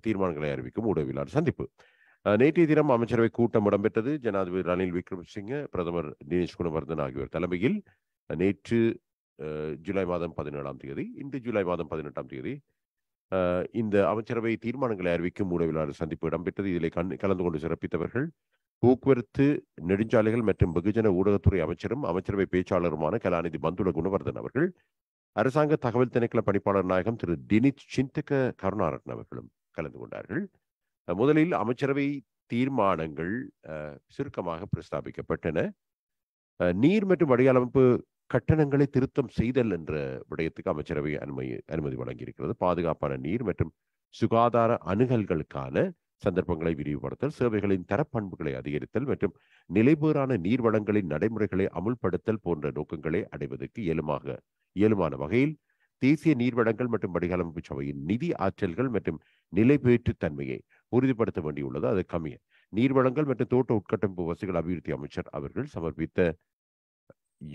G: தீர்மானங்களை அறிவிக்கும் ஊடகவியலாளர் சந்திப்பு நேற்றைய தினம் அமைச்சரவை கூட்டம் இடம்பெற்றது ஜனாதிபதி ரணில் விக்ரமசிங்க பிரதமர் தினேஷ் குணவர்தன் ஆகியோர் தலைமையில் நேற்று ஜூலை மாதம் பதினேழாம் தேதி இன்று ஜூலை மாதம் பதினெட்டாம் தேதி இந்த அமைச்சரவை தீர்மானங்களை அறிவிக்கும் ஊடகவியலாளர் சந்திப்பு இடம்பெற்றது இதில் கண் கலந்து கொண்டு சிறப்பித்தவர்கள் போக்குவரத்து நெடுஞ்சாலைகள் மற்றும் வெகுஜன ஊடகத்துறை அமைச்சரும் அமைச்சரவை பேச்சாளருமான கலாநிதி பந்துல குணவர்தன் அவர்கள் அரசாங்க தகவல் திணைக்கள பணிப்பாளர் நாயகம் திரு தினித் சிந்தக கருணாரட்டன் அவர்களும் கலந்து கொண்டார்கள் முதலில் அமைச்சரவை தீர்மானங்கள் சுருக்கமாக பிரஸ்தாபிக்கப்பட்டன நீர் மற்றும் வடிகாலமைப்பு கட்டணங்களை திருத்தம் செய்தல் என்ற விடயத்துக்கு அமைச்சரவை அனுமதி அனுமதி வழங்கியிருக்கிறது பாதுகாப்பான நீர் மற்றும் சுகாதார அணுகல்களுக்கான சந்தர்ப்பங்களை விரிவுபடுத்தல் சேவைகளின் தரப்பண்புகளை அதிகரித்தல் மற்றும் நிலைபேறான நீர் வளங்களின் நடைமுறைகளை அமுல்படுத்தல் போன்ற நோக்கங்களை அடைவதற்கு இயலுமாக இயலுமான வகையில் தேசிய நீர்வளங்கள் மற்றும் வடிகாலமைப்பு சபையின் நிதி ஆற்றல்கள் மற்றும் நிலைபேற்று தன்மையை உறுதிப்படுத்த வேண்டியுள்ளது அதற்கமைய நீர்வளங்கள் மற்றும் தோட்ட உட்கட்டமைப்பு வசதிகள் அபிவிருத்தி அமைச்சர் அவர்கள் சமர்ப்பித்த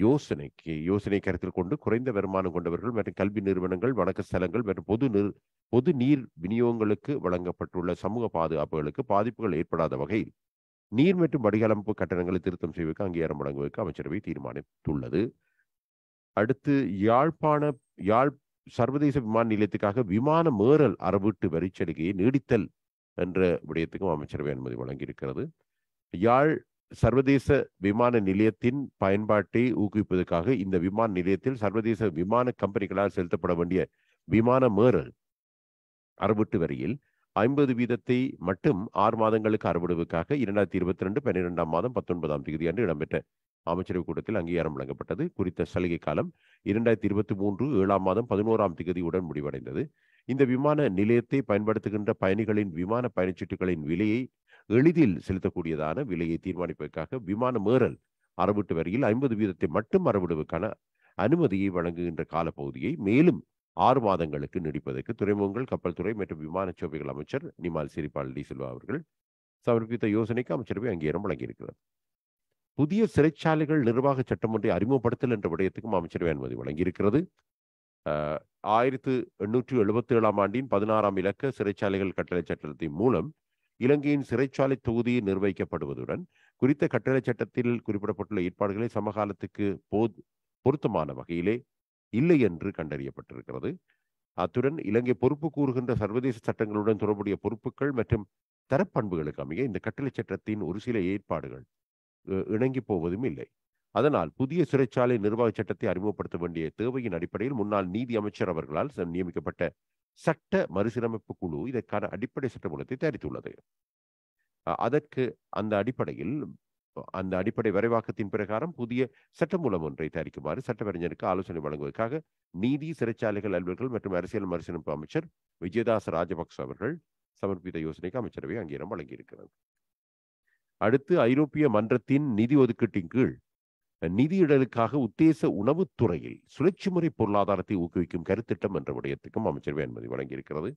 G: யோசனைக்கு யோசனை கருத்தில் கொண்டு குறைந்த வருமானம் கொண்டவர்கள் மற்றும் கல்வி நிறுவனங்கள் வணக்க ஸ்தலங்கள் மற்றும் பொது நிறு பொது நீர் விநியோகங்களுக்கு வழங்கப்பட்டுள்ள சமூக பாதுகாப்புகளுக்கு பாதிப்புகள் ஏற்படாத வகையில் நீர் மற்றும் வடிகாலமைப்பு கட்டணங்களை திருத்தம் செய்வதற்கு அங்கீகாரம் வழங்குவதற்கு அமைச்சரவை தீர்மானித்துள்ளது அடுத்து யாழ்ப்பாண யாழ் சர்வதேச விமான நிலையத்துக்காக விமான மேறல் அறவீட்டு வரிச்சலுகையை நீடித்தல் என்ற விடயத்துக்கும் அமைச்சரவை அனுமதி வழங்கியிருக்கிறது யாழ் சர்வதேச விமான நிலையத்தின் பயன்பாட்டை ஊக்குவிப்பதற்காக இந்த விமான நிலையத்தில் சர்வதேச விமான கம்பெனிகளால் செலுத்தப்பட வேண்டிய விமான மேறல் அறுபட்டு வரையில் ஐம்பது வீதத்தை மட்டும் ஆறு மாதங்களுக்கு அறுபடுவதற்காக இரண்டாயிரத்தி இருபத்தி ரெண்டு பன்னிரெண்டாம் மாதம் பத்தொன்பதாம் தேதி அன்று இடம்பெற்ற அமைச்சரவைக் கூட்டத்தில் அங்கீகாரம் வழங்கப்பட்டது குறித்த சலுகை காலம் இரண்டாயிரத்தி இருபத்தி மூன்று ஏழாம் மாதம் பதினோராம் தேதியுடன் முடிவடைந்தது இந்த விமான நிலையத்தை பயன்படுத்துகின்ற பயணிகளின் விமான பயணச்சீட்டுகளின் விலையை எளிதில் செலுத்தக்கூடியதான விலையை தீர்மானிப்பதற்காக விமான மேறல் அறவீட்டு வரையில் ஐம்பது வீதத்தை மட்டும் அறவிடுவதற்கான அனுமதியை வழங்குகின்ற காலப்பகுதியை மேலும் ஆறு மாதங்களுக்கு நீடிப்பதற்கு துறைமுகங்கள் கப்பல் துறை மற்றும் விமான சேவைகள் அமைச்சர் நிமால் சிரிபால் டி அவர்கள் சமர்ப்பித்த யோசனைக்கு அமைச்சரவை அங்கீகாரம் வழங்கியிருக்கிறது புதிய சிறைச்சாலைகள் நிர்வாக ஒன்றை அறிமுகப்படுத்தல் என்ற விடயத்துக்கும் அமைச்சரவை அனுமதி வழங்கியிருக்கிறது ஆயிரத்து எண்ணூற்று எழுபத்தி ஏழாம் ஆண்டின் பதினாறாம் இலக்க சிறைச்சாலைகள் கட்டளை சட்டத்தின் மூலம் இலங்கையின் சிறைச்சாலை தொகுதி நிர்வகிக்கப்படுவதுடன் குறித்த கட்டளை சட்டத்தில் குறிப்பிடப்பட்டுள்ள ஏற்பாடுகளை சமகாலத்துக்கு போது பொருத்தமான வகையிலே இல்லை என்று கண்டறியப்பட்டிருக்கிறது அத்துடன் இலங்கை பொறுப்பு கூறுகின்ற சர்வதேச சட்டங்களுடன் தொடர்புடைய பொறுப்புகள் மற்றும் தரப்பண்புகளுக்கு அமைய இந்த கட்டளை சட்டத்தின் ஒரு சில ஏற்பாடுகள் இணங்கி போவதும் இல்லை அதனால் புதிய சிறைச்சாலை நிர்வாக சட்டத்தை அறிமுகப்படுத்த வேண்டிய தேவையின் அடிப்படையில் முன்னாள் நீதி அமைச்சர் அவர்களால் நியமிக்கப்பட்ட சட்ட மறுசீரமைப்பு குழு இதற்கான அடிப்படை சட்டமூலத்தை தயாரித்துள்ளது அதற்கு அந்த அடிப்படையில் அந்த அடிப்படை வரைவாக்கத்தின் பிரகாரம் புதிய மூலம் ஒன்றை தயாரிக்குமாறு சட்டப்பறிஞருக்கு ஆலோசனை வழங்குவதற்காக நீதி சிறைச்சாலைகள் அலுவலர்கள் மற்றும் அரசியல் மறுசீரமைப்பு அமைச்சர் விஜயதாஸ் ராஜபக்ச அவர்கள் சமர்ப்பித்த யோசனைக்கு அமைச்சரவை அங்கீகாரம் வழங்கியிருக்கிறது அடுத்து ஐரோப்பிய மன்றத்தின் நிதி ஒதுக்கீட்டின் கீழ் நிதியிடலுக்காக உத்தேச உணவுத்துறையில் சுழற்சி முறை பொருளாதாரத்தை ஊக்குவிக்கும் கருத்திட்டம் என்ற விடயத்துக்கும் அமைச்சர் வேண்மதி வழங்கியிருக்கிறது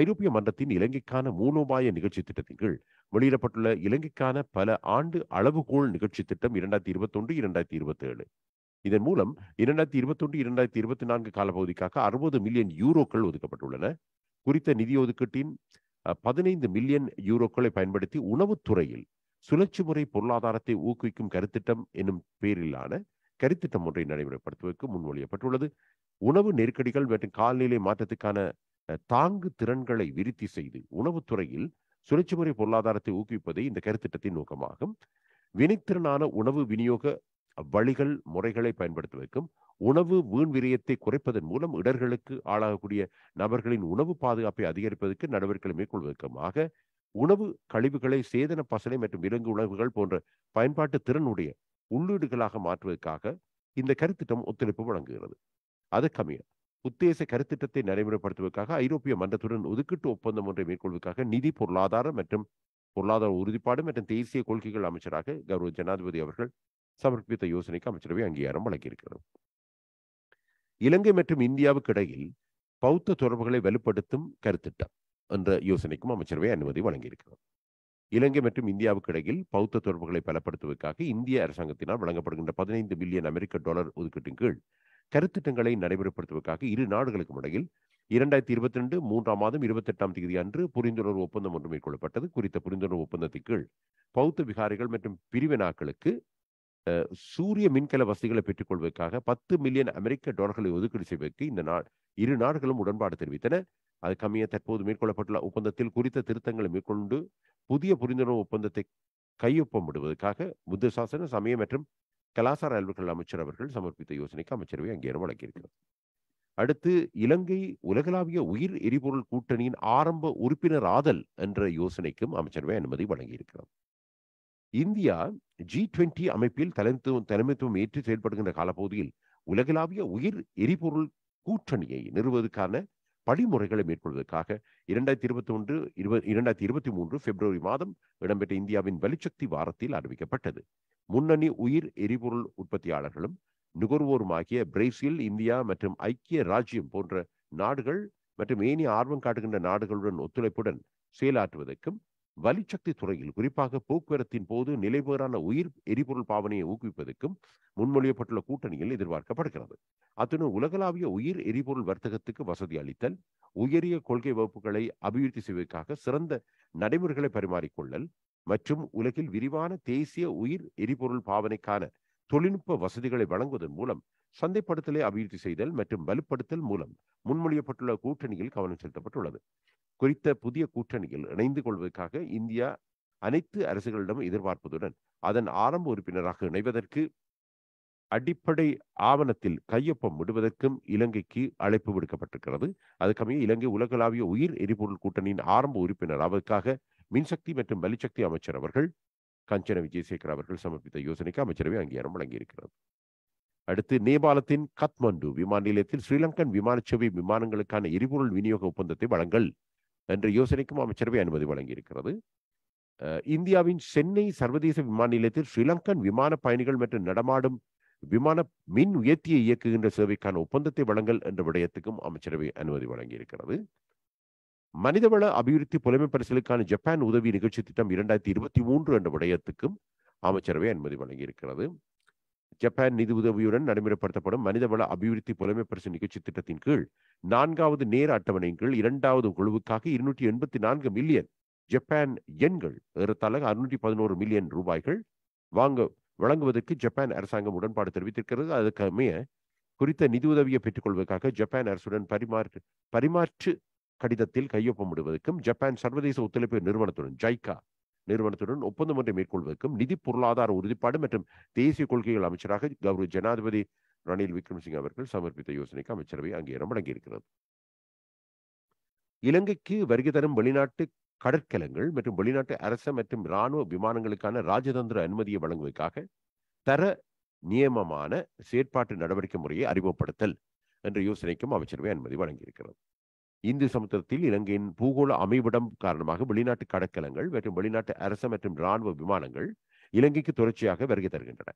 G: ஐரோப்பிய மன்றத்தின் இலங்கைக்கான மூலோபாய நிகழ்ச்சி திட்டத்தின் கீழ் வெளியிடப்பட்டுள்ள இலங்கைக்கான பல ஆண்டு அளவுகோல் நிகழ்ச்சி திட்டம் இரண்டாயிரத்தி இருபத்தொன்று இரண்டாயிரத்தி இருபத்தி ஏழு இதன் மூலம் இரண்டாயிரத்தி இருபத்தொன்று இரண்டாயிரத்தி இருபத்தி நான்கு காலப்பகுதிக்காக அறுபது மில்லியன் யூரோக்கள் ஒதுக்கப்பட்டுள்ளன குறித்த நிதி ஒதுக்கீட்டின் பதினைந்து மில்லியன் யூரோக்களை பயன்படுத்தி உணவுத்துறையில் சுழற்சி முறை பொருளாதாரத்தை ஊக்குவிக்கும் கருத்திட்டம் என்னும் பேரிலான கருத்திட்டம் ஒன்றை நடைமுறைப்படுத்துவதற்கு முன்மொழியப்பட்டுள்ளது உணவு நெருக்கடிகள் மற்றும் கால்நிலை மாற்றத்துக்கான தாங்கு திறன்களை விருத்தி செய்து உணவுத்துறையில் சுழற்சி முறை பொருளாதாரத்தை ஊக்குவிப்பதே இந்த கருத்திட்டத்தின் நோக்கமாகும் வினைத்திறனான உணவு விநியோக வழிகள் முறைகளை பயன்படுத்துவதற்கும் உணவு வீண் விரயத்தை குறைப்பதன் மூலம் இடர்களுக்கு ஆளாகக்கூடிய நபர்களின் உணவு பாதுகாப்பை அதிகரிப்பதற்கு நடவடிக்கைகளை மேற்கொள்வதற்குமாக உணவு கழிவுகளை சேதன பசலை மற்றும் விலங்கு உணவுகள் போன்ற பயன்பாட்டு திறனுடைய உள்ளீடுகளாக மாற்றுவதற்காக இந்த கருத்திட்டம் ஒத்துழைப்பு வழங்குகிறது அதற்கமைய உத்தேச கருத்திட்டத்தை நடைமுறைப்படுத்துவதற்காக ஐரோப்பிய மன்றத்துடன் ஒதுக்கீட்டு ஒப்பந்தம் ஒன்றை மேற்கொள்வதற்காக நிதி பொருளாதார மற்றும் பொருளாதார உறுதிப்பாடு மற்றும் தேசிய கொள்கைகள் அமைச்சராக கௌரவ ஜனாதிபதி அவர்கள் சமர்ப்பித்த யோசனைக்கு அமைச்சரவை அங்கீகாரம் வழங்கியிருக்கிறது இலங்கை மற்றும் இந்தியாவுக்கு இடையில் பௌத்த தொடர்புகளை வலுப்படுத்தும் கருத்திட்டம் என்ற யோசனைக்கும் அமைச்சரவை அனுமதி வழங்கியிருக்கிறது இலங்கை மற்றும் இந்தியாவுக்கு இடையில் பௌத்த தொடர்புகளை பலப்படுத்துவதற்காக இந்திய அரசாங்கத்தினால் வழங்கப்படுகின்ற பதினைந்து பில்லியன் அமெரிக்க டாலர் ஒதுக்கீட்டின் கீழ் கருத்திட்டங்களை நடைமுறைப்படுத்துவதற்காக இரு நாடுகளுக்கும் இடையில் இரண்டாயிரத்தி இருபத்தி ரெண்டு மூன்றாம் மாதம் இருபத்தி எட்டாம் தேதி அன்று புரிந்துணர்வு ஒப்பந்தம் ஒன்று மேற்கொள்ளப்பட்டது குறித்த புரிந்துணர்வு ஒப்பந்தத்தின் கீழ் பௌத்த விகாரிகள் மற்றும் பிரிவினாக்களுக்கு சூரிய மின்கல வசதிகளை பெற்றுக்கொள்வதற்காக பத்து மில்லியன் அமெரிக்க டாலர்களை ஒதுக்கீடு செய்வதற்கு இந்த நா இரு நாடுகளும் உடன்பாடு தெரிவித்தன அதுக்கமைய தற்போது மேற்கொள்ளப்பட்டுள்ள ஒப்பந்தத்தில் குறித்த திருத்தங்களை மேற்கொண்டு புதிய புரிந்துணர்வு ஒப்பந்தத்தை கையொப்பமிடுவதற்காக புத்த சாசன சமயம் மற்றும் கலாசார அலுவல்கள் அமைச்சர் அவர்கள் சமர்ப்பித்த யோசனைக்கு அமைச்சரவை அங்கேயும் வழங்கியிருக்கிறது அடுத்து இலங்கை உலகளாவிய உயிர் எரிபொருள் கூட்டணியின் ஆரம்ப உறுப்பினர் ஆதல் என்ற யோசனைக்கும் அமைச்சரவை அனுமதி வழங்கியிருக்கிறது இந்தியா ஜி டுவெண்டி அமைப்பில் தலைமைத்துவம் தலைமைத்துவம் ஏற்று செயல்படுகின்ற காலப்பகுதியில் உலகளாவிய உயிர் எரிபொருள் கூட்டணியை நிறுவதற்கான படிமுறைகளை மேற்கொள்வதற்காக இரண்டாயிரத்தி இருபத்தி ஒன்று இருபது இரண்டாயிரத்தி இருபத்தி மூன்று பிப்ரவரி மாதம் இடம்பெற்ற இந்தியாவின் வலிச்சக்தி வாரத்தில் அறிவிக்கப்பட்டது முன்னணி உயிர் எரிபொருள் உற்பத்தியாளர்களும் நுகர்வோருமாகிய பிரேசில் இந்தியா மற்றும் ஐக்கிய ராஜ்யம் போன்ற நாடுகள் மற்றும் ஏனைய ஆர்வம் காட்டுகின்ற நாடுகளுடன் ஒத்துழைப்புடன் செயலாற்றுவதற்கும் வலிச்சக்தி துறையில் குறிப்பாக போக்குவரத்தின் போது நிலைபேறான உயிர் எரிபொருள் பாவனையை ஊக்குவிப்பதற்கும் முன்மொழியப்பட்டுள்ள கூட்டணியில் எதிர்பார்க்கப்படுகிறது அத்துடன் உலகளாவிய உயிர் எரிபொருள் வர்த்தகத்துக்கு வசதி அளித்தல் உயரிய கொள்கை வகுப்புகளை அபிவிருத்தி செய்வதற்காக சிறந்த நடைமுறைகளை பரிமாறிக்கொள்ளல் மற்றும் உலகில் விரிவான தேசிய உயிர் எரிபொருள் பாவனைக்கான தொழில்நுட்ப வசதிகளை வழங்குவதன் மூலம் சந்தைப்படுத்தலை அபிவிருத்தி செய்தல் மற்றும் வலுப்படுத்தல் மூலம் முன்மொழியப்பட்டுள்ள கூட்டணியில் கவனம் செலுத்தப்பட்டுள்ளது குறித்த புதிய கூட்டணியில் இணைந்து கொள்வதற்காக இந்தியா அனைத்து அரசுகளிடம் எதிர்பார்ப்பதுடன் அதன் ஆரம்ப உறுப்பினராக இணைவதற்கு அடிப்படை ஆவணத்தில் கையொப்பம் விடுவதற்கும் இலங்கைக்கு அழைப்பு விடுக்கப்பட்டிருக்கிறது அதுக்கமைய இலங்கை உலகளாவிய உயிர் எரிபொருள் கூட்டணியின் ஆரம்ப உறுப்பினர் அவருக்காக மின்சக்தி மற்றும் வலிசக்தி அமைச்சர் அவர்கள் கஞ்சன விஜயசேகர் அவர்கள் சமர்ப்பித்த யோசனைக்கு அமைச்சரவை அங்கீகாரம் வழங்கியிருக்கிறது அடுத்து நேபாளத்தின் கத்மண்டு விமான நிலையத்தில் ஸ்ரீலங்கன் விமான சேவை விமானங்களுக்கான எரிபொருள் விநியோக ஒப்பந்தத்தை வழங்கல் என்ற யோசனைக்கும் அமைச்சரவை அனுமதி வழங்கியிருக்கிறது இந்தியாவின் சென்னை சர்வதேச விமான நிலையத்தில் ஸ்ரீலங்கன் விமான பயணிகள் மற்றும் நடமாடும் விமான மின் உயர்த்தியை இயக்குகின்ற சேவைக்கான ஒப்பந்தத்தை வழங்கல் என்ற விடயத்துக்கும் அமைச்சரவை அனுமதி வழங்கியிருக்கிறது மனிதவள அபிவிருத்தி புலமை பரிசலுக்கான ஜப்பான் உதவி நிகழ்ச்சி திட்டம் இரண்டாயிரத்தி இருபத்தி மூன்று என்ற விடயத்துக்கும் அமைச்சரவை அனுமதி வழங்கியிருக்கிறது ஜப்பான் நிதி உதவியுடன் நடைமுறைப்படுத்தப்படும் மனிதவள அபிவிருத்தி பரிசு நிகழ்ச்சி திட்டத்தின் கீழ் நான்காவது நேர அட்டவணையின் கீழ் இரண்டாவது குழுவுக்காக இருநூற்றி எண்பத்தி நான்கு மில்லியன் ஜப்பான் எண்கள் ஏறத்தாழ அறுநூற்றி பதினோரு மில்லியன் ரூபாய்கள் வாங்க வழங்குவதற்கு ஜப்பான் அரசாங்கம் உடன்பாடு தெரிவித்திருக்கிறது அதுக்கமைய குறித்த நிதியுதவியை பெற்றுக்கொள்வதற்காக ஜப்பான் அரசுடன் பரிமாற்று பரிமாற்று கடிதத்தில் கையொப்பமிடுவதற்கும் ஜப்பான் சர்வதேச ஒத்துழைப்பு நிறுவனத்துடன் ஜைக்கா நிறுவனத்துடன் ஒப்பந்தம் ஒன்றை மேற்கொள்வதற்கும் நிதி பொருளாதார உறுதிப்பாடு மற்றும் தேசிய கொள்கைகள் அமைச்சராக கௌரவ ஜனாதிபதி ரணில் விக்ரமசிங் அவர்கள் சமர்ப்பித்த யோசனைக்கு அமைச்சரவை அங்கீகாரம் வழங்கியிருக்கிறது இலங்கைக்கு வருகை தரும் வெளிநாட்டு கடற்கலங்கள் மற்றும் வெளிநாட்டு அரச மற்றும் இராணுவ விமானங்களுக்கான ராஜதந்திர அனுமதியை வழங்குவதற்காக தர நியமமான செயற்பாட்டு நடவடிக்கை முறையை அறிமுகப்படுத்தல் என்ற யோசனைக்கும் அமைச்சரவை அனுமதி வழங்கியிருக்கிறது இந்து சமுத்திரத்தில் இலங்கையின் பூகோள அமைவிடம் காரணமாக வெளிநாட்டு கடற்கலங்கள் மற்றும் வெளிநாட்டு அரசு மற்றும் இராணுவ விமானங்கள் இலங்கைக்கு தொடர்ச்சியாக வருகை தருகின்றன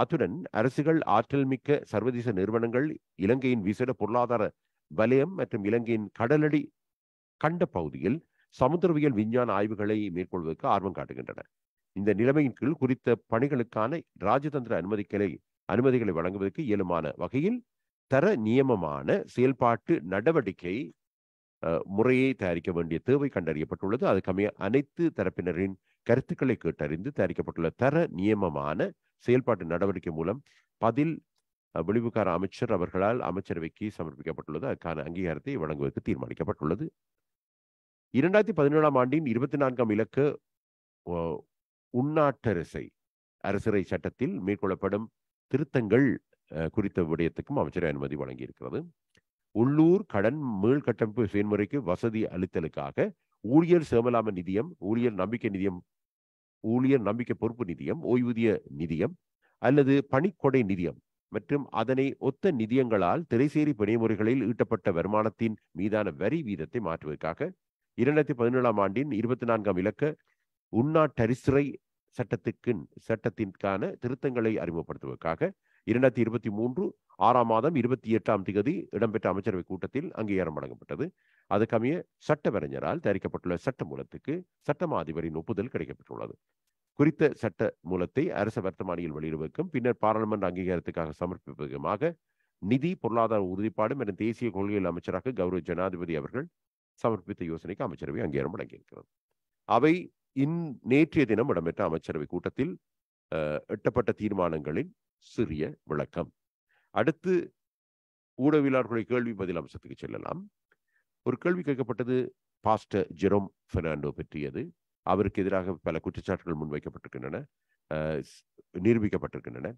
G: அத்துடன் அரசுகள் ஆற்றல் மிக்க சர்வதேச நிறுவனங்கள் இலங்கையின் விசேட பொருளாதார வலயம் மற்றும் இலங்கையின் கடலடி கண்ட பகுதியில் சமுதிரவியல் விஞ்ஞான ஆய்வுகளை மேற்கொள்வதற்கு ஆர்வம் காட்டுகின்றன இந்த நிலைமையின் கீழ் குறித்த பணிகளுக்கான ராஜதந்திர அனுமதிகளை அனுமதிகளை வழங்குவதற்கு இயலுமான வகையில் தர நியமமான செயல்பாட்டு நடவடிக்கை முறையை தயாரிக்க வேண்டிய தேவை கண்டறியப்பட்டுள்ளது அதுக்கமைய அனைத்து தரப்பினரின் கருத்துக்களை கேட்டறிந்து தயாரிக்கப்பட்டுள்ள தர நியமமான செயல்பாட்டு நடவடிக்கை மூலம் பதில் விளிவுக்கார அமைச்சர் அவர்களால் அமைச்சரவைக்கு சமர்ப்பிக்கப்பட்டுள்ளது அதற்கான அங்கீகாரத்தை வழங்குவதற்கு தீர்மானிக்கப்பட்டுள்ளது இரண்டாயிரத்தி பதினேழாம் ஆண்டின் இருபத்தி நான்காம் இலக்க உண்ணாட்டரசை அரசரை சட்டத்தில் மேற்கொள்ளப்படும் திருத்தங்கள் குறித்த விடயத்துக்கும் அமைச்சரவை அனுமதி வழங்கியிருக்கிறது உள்ளூர் கடன் மீள்கட்டமைப்பு செயல்முறைக்கு வசதி அளித்தலுக்காக ஊழியர் சேமலாம நிதியம் ஊழியர் நம்பிக்கை நிதியம் ஊழியர் நம்பிக்கை பொறுப்பு நிதியம் ஓய்வூதிய நிதியம் அல்லது பணிக்கொடை நிதியம் மற்றும் அதனை ஒத்த நிதியங்களால் திரைசேரி பிணைமுறைகளில் ஈட்டப்பட்ட வருமானத்தின் மீதான வரி வீதத்தை மாற்றுவதற்காக இரண்டாயிரத்தி பதினேழாம் ஆண்டின் இருபத்தி நான்காம் இலக்க உன்னாட்டரிசுரை சட்டத்துக்கு சட்டத்திற்கான திருத்தங்களை அறிமுகப்படுத்துவதற்காக இரண்டாயிரத்தி இருபத்தி மூன்று ஆறாம் மாதம் இருபத்தி எட்டாம் திகதி இடம்பெற்ற அமைச்சரவை கூட்டத்தில் அங்கீகாரம் வழங்கப்பட்டது அதுக்கமைய சட்டவரைஞரால் தயாரிக்கப்பட்டுள்ள சட்ட மூலத்துக்கு சட்டமா அதிபரின் ஒப்புதல் கிடைக்கப்பட்டுள்ளது குறித்த சட்ட மூலத்தை அரச வர்த்தமானியில் வெளியிடுவதற்கும் பின்னர் பாராளுமன்ற அங்கீகாரத்துக்காக சமர்ப்பிப்பதுமாக நிதி பொருளாதார உறுதிப்பாடு மற்றும் தேசிய கொள்கைகள் அமைச்சராக கௌரவ ஜனாதிபதி அவர்கள் சமர்ப்பித்த யோசனைக்கு அமைச்சரவை அங்கீகாரம் வழங்கியிருக்கிறது அவை இன் நேற்றைய தினம் இடம்பெற்ற அமைச்சரவை கூட்டத்தில் எட்டப்பட்ட தீர்மானங்களின் சிறிய விளக்கம் அடுத்து ஊடகவியலாளர்களுடைய கேள்வி பதில் அம்சத்துக்கு செல்லலாம் ஒரு கேள்வி கேட்கப்பட்டது பாஸ்டர் ஜெரோம் பெர்னாண்டோ பற்றியது அவருக்கு எதிராக பல குற்றச்சாட்டுகள் முன்வைக்கப்பட்டிருக்கின்றன நிரூபிக்கப்பட்டிருக்கின்றன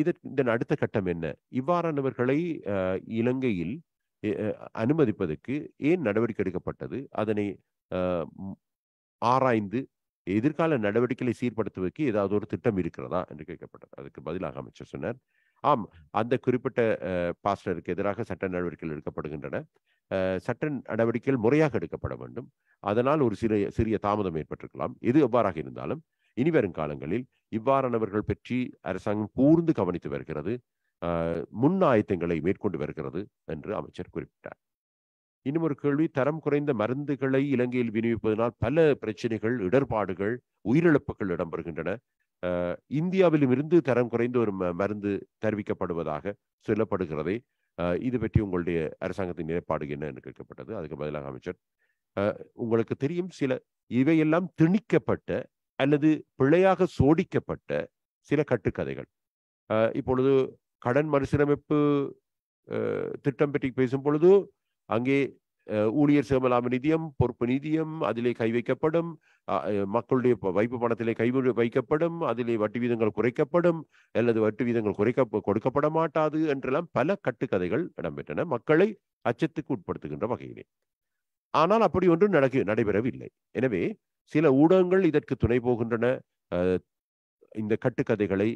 G: இதன் அடுத்த கட்டம் என்ன இவ்வாறானவர்களை இலங்கையில் அனுமதிப்பதற்கு ஏன் நடவடிக்கை எடுக்கப்பட்டது அதனை ஆராய்ந்து எதிர்கால நடவடிக்கைகளை சீர்படுத்துவதற்கு ஏதாவது ஒரு திட்டம் இருக்கிறதா என்று கேட்கப்பட்டது அதுக்கு பதிலாக அமைச்சர் சொன்னார் ஆம் அந்த குறிப்பிட்ட பாஸ்டருக்கு எதிராக சட்ட நடவடிக்கைகள் எடுக்கப்படுகின்றன சட்ட நடவடிக்கைகள் முறையாக எடுக்கப்பட வேண்டும் அதனால் ஒரு சிறிய சிறிய தாமதம் ஏற்பட்டிருக்கலாம் எது எவ்வாறாக இருந்தாலும் இனி வரும் காலங்களில் இவ்வாறானவர்கள் பற்றி அரசாங்கம் கூர்ந்து கவனித்து வருகிறது முன் ஆயத்தங்களை மேற்கொண்டு வருகிறது என்று அமைச்சர் குறிப்பிட்டார் இன்னும் ஒரு கேள்வி தரம் குறைந்த மருந்துகளை இலங்கையில் விநியோகிப்பதனால் பல பிரச்சனைகள் இடர்பாடுகள் உயிரிழப்புகள் இடம்பெறுகின்றன இந்தியாவிலும் இருந்து தரம் குறைந்த ஒரு மருந்து தெரிவிக்கப்படுவதாக சொல்லப்படுகிறதே இது பற்றி உங்களுடைய அரசாங்கத்தின் நிலைப்பாடு என்னன்னு கேட்கப்பட்டது அதுக்கு பதிலாக அமைச்சர் உங்களுக்கு தெரியும் சில இவையெல்லாம் திணிக்கப்பட்ட அல்லது பிழையாக சோடிக்கப்பட்ட சில கட்டுக்கதைகள் இப்பொழுது கடன் மறுசீரமைப்பு திட்டம் பற்றி பேசும் பொழுது அங்கே ஊழியர் சேமலாம நிதியம் பொறுப்பு நிதியம் அதிலே கை வைக்கப்படும் மக்களுடைய வைப்பு பணத்திலே கை வைக்கப்படும் அதிலே வட்டி வீதங்கள் குறைக்கப்படும் அல்லது வட்டி வீதங்கள் குறைக்க கொடுக்கப்பட மாட்டாது என்றெல்லாம் பல கட்டுக்கதைகள் இடம்பெற்றன மக்களை அச்சத்துக்கு உட்படுத்துகின்ற வகையிலே ஆனால் அப்படி ஒன்றும் நடக்க நடைபெறவில்லை எனவே சில ஊடகங்கள் இதற்கு துணை போகின்றன இந்த கட்டுக்கதைகளை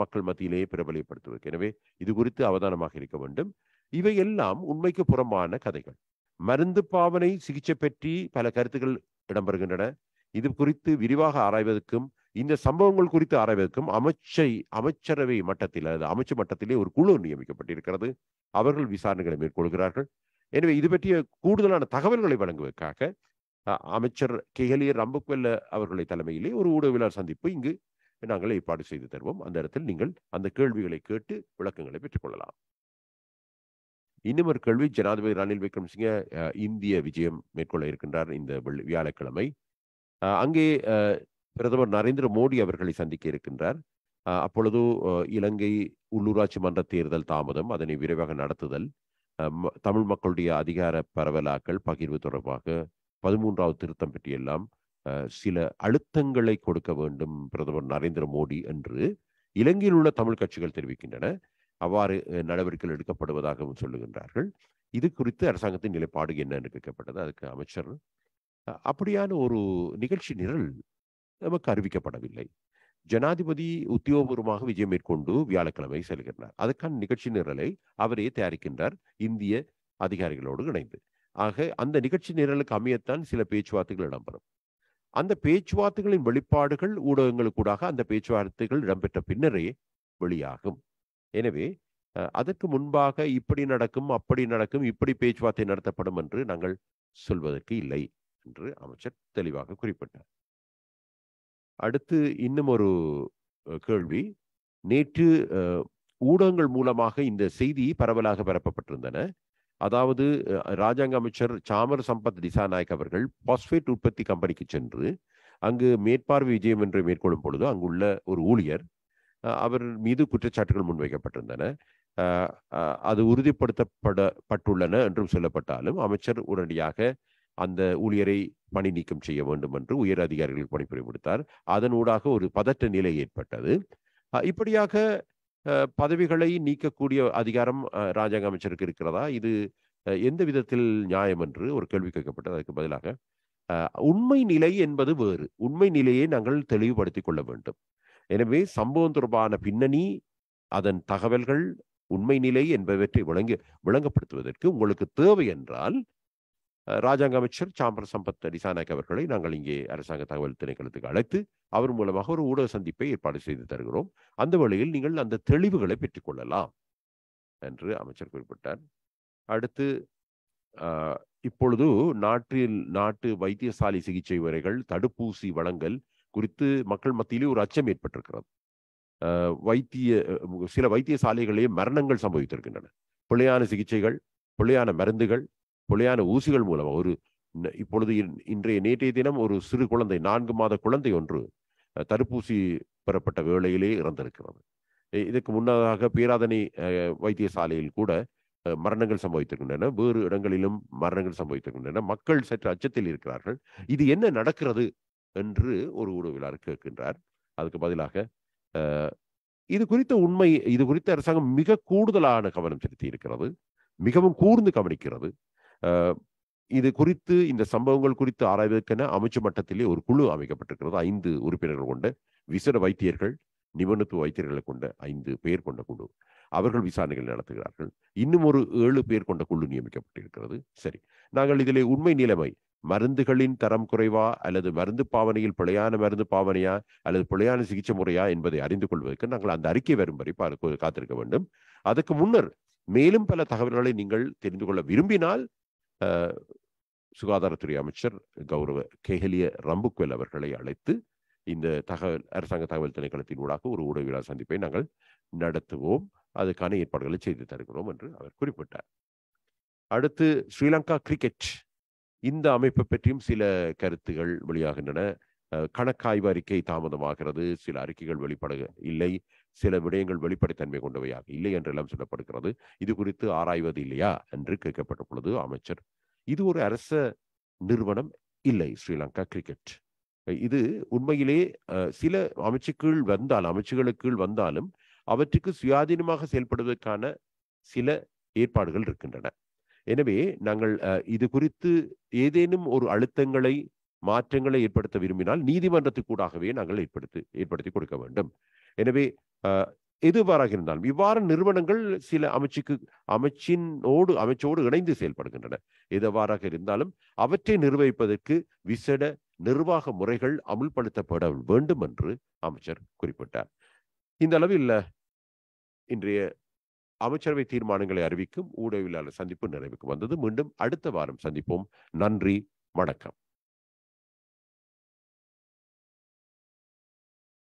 G: மக்கள் மத்தியிலேயே பிரபலப்படுத்துவதற்கு எனவே இது குறித்து அவதானமாக இருக்க வேண்டும் இவையெல்லாம் உண்மைக்கு புறம்பான கதைகள் மருந்து பாவனை சிகிச்சை பற்றி பல கருத்துக்கள் இடம்பெறுகின்றன இது குறித்து விரிவாக ஆராய்வதற்கும் இந்த சம்பவங்கள் குறித்து ஆராய்வதற்கும் அமைச்சை அமைச்சரவை மட்டத்தில் அல்லது அமைச்சு மட்டத்திலே ஒரு குழு நியமிக்கப்பட்டிருக்கிறது அவர்கள் விசாரணைகளை மேற்கொள்கிறார்கள் எனவே இது பற்றிய கூடுதலான தகவல்களை வழங்குவதற்காக அமைச்சர் கேகலியர் ரம்புக்வெல்ல அவர்களை தலைமையிலே ஒரு ஊடகவியலாளர் சந்திப்பு இங்கு நாங்கள் ஏற்பாடு செய்து தருவோம் அந்த இடத்தில் நீங்கள் அந்த கேள்விகளை கேட்டு விளக்கங்களை பெற்றுக்கொள்ளலாம் இன்னும் ஒரு கேள்வி ஜனாதிபதி ரணில் விக்ரமசிங்க இந்திய விஜயம் மேற்கொள்ள இருக்கின்றார் இந்த வியாழக்கிழமை அங்கே பிரதமர் நரேந்திர மோடி அவர்களை சந்திக்க இருக்கின்றார் அப்பொழுது இலங்கை உள்ளூராட்சி மன்ற தேர்தல் தாமதம் அதனை விரைவாக நடத்துதல் தமிழ் மக்களுடைய அதிகார பரவலாக்கல் பகிர்வு தொடர்பாக பதிமூன்றாவது திருத்தம் பற்றியெல்லாம் சில அழுத்தங்களை கொடுக்க வேண்டும் பிரதமர் நரேந்திர மோடி என்று இலங்கையில் உள்ள தமிழ் கட்சிகள் தெரிவிக்கின்றன அவ்வாறு நடவடிக்கைகள் எடுக்கப்படுவதாகவும் சொல்லுகின்றார்கள் இது குறித்து அரசாங்கத்தின் நிலைப்பாடு என்னன்னு கேட்கப்பட்டது அதுக்கு அமைச்சர் அப்படியான ஒரு நிகழ்ச்சி நிரல் நமக்கு அறிவிக்கப்படவில்லை ஜனாதிபதி உத்தியோகபூர்வமாக விஜயம் மேற்கொண்டு வியாழக்கிழமை செல்கின்றார் அதுக்கான நிகழ்ச்சி நிரலை அவரே தயாரிக்கின்றார் இந்திய அதிகாரிகளோடு இணைந்து ஆக அந்த நிகழ்ச்சி நிரலுக்கு அமையத்தான் சில பேச்சுவார்த்தைகள் இடம்பெறும் அந்த பேச்சுவார்த்தைகளின் வெளிப்பாடுகள் ஊடகங்களுக்கூடாக அந்த பேச்சுவார்த்தைகள் இடம்பெற்ற பின்னரே வெளியாகும் எனவே அதற்கு முன்பாக இப்படி நடக்கும் அப்படி நடக்கும் இப்படி பேச்சுவார்த்தை நடத்தப்படும் என்று நாங்கள் சொல்வதற்கு இல்லை என்று அமைச்சர் தெளிவாக குறிப்பிட்டார் அடுத்து இன்னும் ஒரு கேள்வி நேற்று ஊடகங்கள் மூலமாக இந்த செய்தி பரவலாக பரப்பப்பட்டிருந்தன அதாவது ராஜாங்க அமைச்சர் சாமர் சம்பத் நாயக் அவர்கள் பாஸ்பேட் உற்பத்தி கம்பெனிக்கு சென்று அங்கு மேற்பார்வை விஜயம் என்று மேற்கொள்ளும் பொழுது அங்குள்ள ஒரு ஊழியர் அவர் மீது குற்றச்சாட்டுகள் முன்வைக்கப்பட்டிருந்தன அது உறுதிப்படுத்தப்பட பட்டுள்ளன என்றும் சொல்லப்பட்டாலும் அமைச்சர் உடனடியாக அந்த ஊழியரை பணி நீக்கம் செய்ய வேண்டும் என்று உயர் அதிகாரிகள் பணிபுரி கொடுத்தார் அதன் ஊடாக ஒரு பதற்ற நிலை ஏற்பட்டது இப்படியாக பதவிகளை நீக்கக்கூடிய அதிகாரம் ராஜாங்க அமைச்சருக்கு இருக்கிறதா இது எந்த விதத்தில் நியாயம் என்று ஒரு கேள்வி கேட்கப்பட்டது அதுக்கு பதிலாக உண்மை நிலை என்பது வேறு உண்மை நிலையை நாங்கள் தெளிவுபடுத்திக் கொள்ள வேண்டும் எனவே சம்பவம் தொடர்பான பின்னணி அதன் தகவல்கள் உண்மை நிலை என்பவற்றை விளங்கி விளங்கப்படுத்துவதற்கு உங்களுக்கு தேவை என்றால் ராஜாங்க அமைச்சர் சாம்பர சம்பத் அடிசானாக் அவர்களை நாங்கள் இங்கே அரசாங்க தகவல் திணைக்களத்துக்கு அழைத்து அவர் மூலமாக ஒரு ஊடக சந்திப்பை ஏற்பாடு செய்து தருகிறோம் அந்த வழியில் நீங்கள் அந்த தெளிவுகளை பெற்றுக்கொள்ளலாம் என்று அமைச்சர் குறிப்பிட்டார் அடுத்து இப்பொழுது நாட்டில் நாட்டு வைத்தியசாலை சிகிச்சை முறைகள் தடுப்பூசி வழங்கல் குறித்து மக்கள் மத்தியிலே ஒரு அச்சம் ஏற்பட்டிருக்கிறது வைத்திய சில வைத்திய மரணங்கள் சம்பவித்திருக்கின்றன பிள்ளையான சிகிச்சைகள் பிள்ளையான மருந்துகள் பிள்ளையான ஊசிகள் மூலமாக ஒரு இப்பொழுது இன்றைய நேற்றைய தினம் ஒரு சிறு குழந்தை நான்கு மாத குழந்தை ஒன்று தடுப்பூசி பெறப்பட்ட வேளையிலே இறந்திருக்கிறது இதுக்கு முன்னதாக பேராதனை வைத்தியசாலையில் கூட மரணங்கள் சம்பவித்திருக்கின்றன வேறு இடங்களிலும் மரணங்கள் சம்பவித்திருக்கின்றன மக்கள் சற்று அச்சத்தில் இருக்கிறார்கள் இது என்ன நடக்கிறது என்று ஒரு ஊடகவியலாளர் கேட்கின்றார் அதுக்கு பதிலாக இது குறித்த உண்மை இது குறித்த அரசாங்கம் மிக கூடுதலான கவனம் செலுத்தி இருக்கிறது மிகவும் கூர்ந்து கவனிக்கிறது இது குறித்து இந்த சம்பவங்கள் குறித்து ஆராய்வதற்கென அமைச்சு மட்டத்திலே ஒரு குழு அமைக்கப்பட்டிருக்கிறது ஐந்து உறுப்பினர்கள் கொண்ட விசேட வைத்தியர்கள் நிபுணத்துவ வைத்தியர்களை கொண்ட ஐந்து பேர் கொண்ட குழு அவர்கள் விசாரணைகள் நடத்துகிறார்கள் இன்னும் ஒரு ஏழு பேர் கொண்ட குழு நியமிக்கப்பட்டிருக்கிறது சரி நாங்கள் இதிலே உண்மை நிலைமை மருந்துகளின் தரம் குறைவா அல்லது மருந்து பாவனையில் பிழையான மருந்து பாவனையா அல்லது பிழையான சிகிச்சை முறையா என்பதை அறிந்து கொள்வதற்கு நாங்கள் அந்த அறிக்கை வரும் வரை காத்திருக்க வேண்டும் அதுக்கு முன்னர் மேலும் பல தகவல்களை நீங்கள் தெரிந்து கொள்ள விரும்பினால் சுகாதாரத்துறை அமைச்சர் கௌரவ கேகலிய ரம்புக்வெல் அவர்களை அழைத்து இந்த தகவல் அரசாங்க தகவல் திணைக்களத்தின் ஊடாக ஒரு ஊடகவியலாளர் சந்திப்பை நாங்கள் நடத்துவோம் அதுக்கான ஏற்பாடுகளை செய்து தருகிறோம் என்று அவர் குறிப்பிட்டார் அடுத்து ஸ்ரீலங்கா கிரிக்கெட் இந்த அமைப்பை பற்றியும் சில கருத்துகள் வெளியாகின்றன கணக்காய்வு அறிக்கை தாமதமாகிறது சில அறிக்கைகள் வெளிப்பட இல்லை சில விடயங்கள் வெளிப்படைத்தன்மை கொண்டவையாக இல்லை என்றெல்லாம் சொல்லப்படுகிறது இது குறித்து ஆராய்வது இல்லையா என்று கேட்கப்பட்ட பொழுது அமைச்சர் இது ஒரு அரச நிறுவனம் இல்லை ஸ்ரீலங்கா கிரிக்கெட் இது உண்மையிலே சில அமைச்சுக்குள் வந்தால் அமைச்சுகளுக்கு வந்தாலும் அவற்றுக்கு சுயாதீனமாக செயல்படுவதற்கான சில ஏற்பாடுகள் இருக்கின்றன எனவே நாங்கள் இது குறித்து ஏதேனும் ஒரு அழுத்தங்களை மாற்றங்களை ஏற்படுத்த விரும்பினால் நீதிமன்றத்துக்கூடாகவே நாங்கள் ஏற்படுத்தி ஏற்படுத்தி கொடுக்க வேண்டும் எனவே எதுவாறாக இருந்தாலும் இவ்வாறு நிறுவனங்கள் சில அமைச்சுக்கு அமைச்சினோடு அமைச்சோடு இணைந்து செயல்படுகின்றன எதுவாறாக இருந்தாலும் அவற்றை நிர்வகிப்பதற்கு விசேட நிர்வாக முறைகள் அமுல்படுத்தப்பட வேண்டும் என்று அமைச்சர் குறிப்பிட்டார் இந்த அளவில் இன்றைய அமைச்சரவை தீர்மானங்களை அறிவிக்கும் ஊடகவியலாளர் சந்திப்பு நிறைவுக்கு வந்தது மீண்டும் அடுத்த வாரம் சந்திப்போம் நன்றி வணக்கம்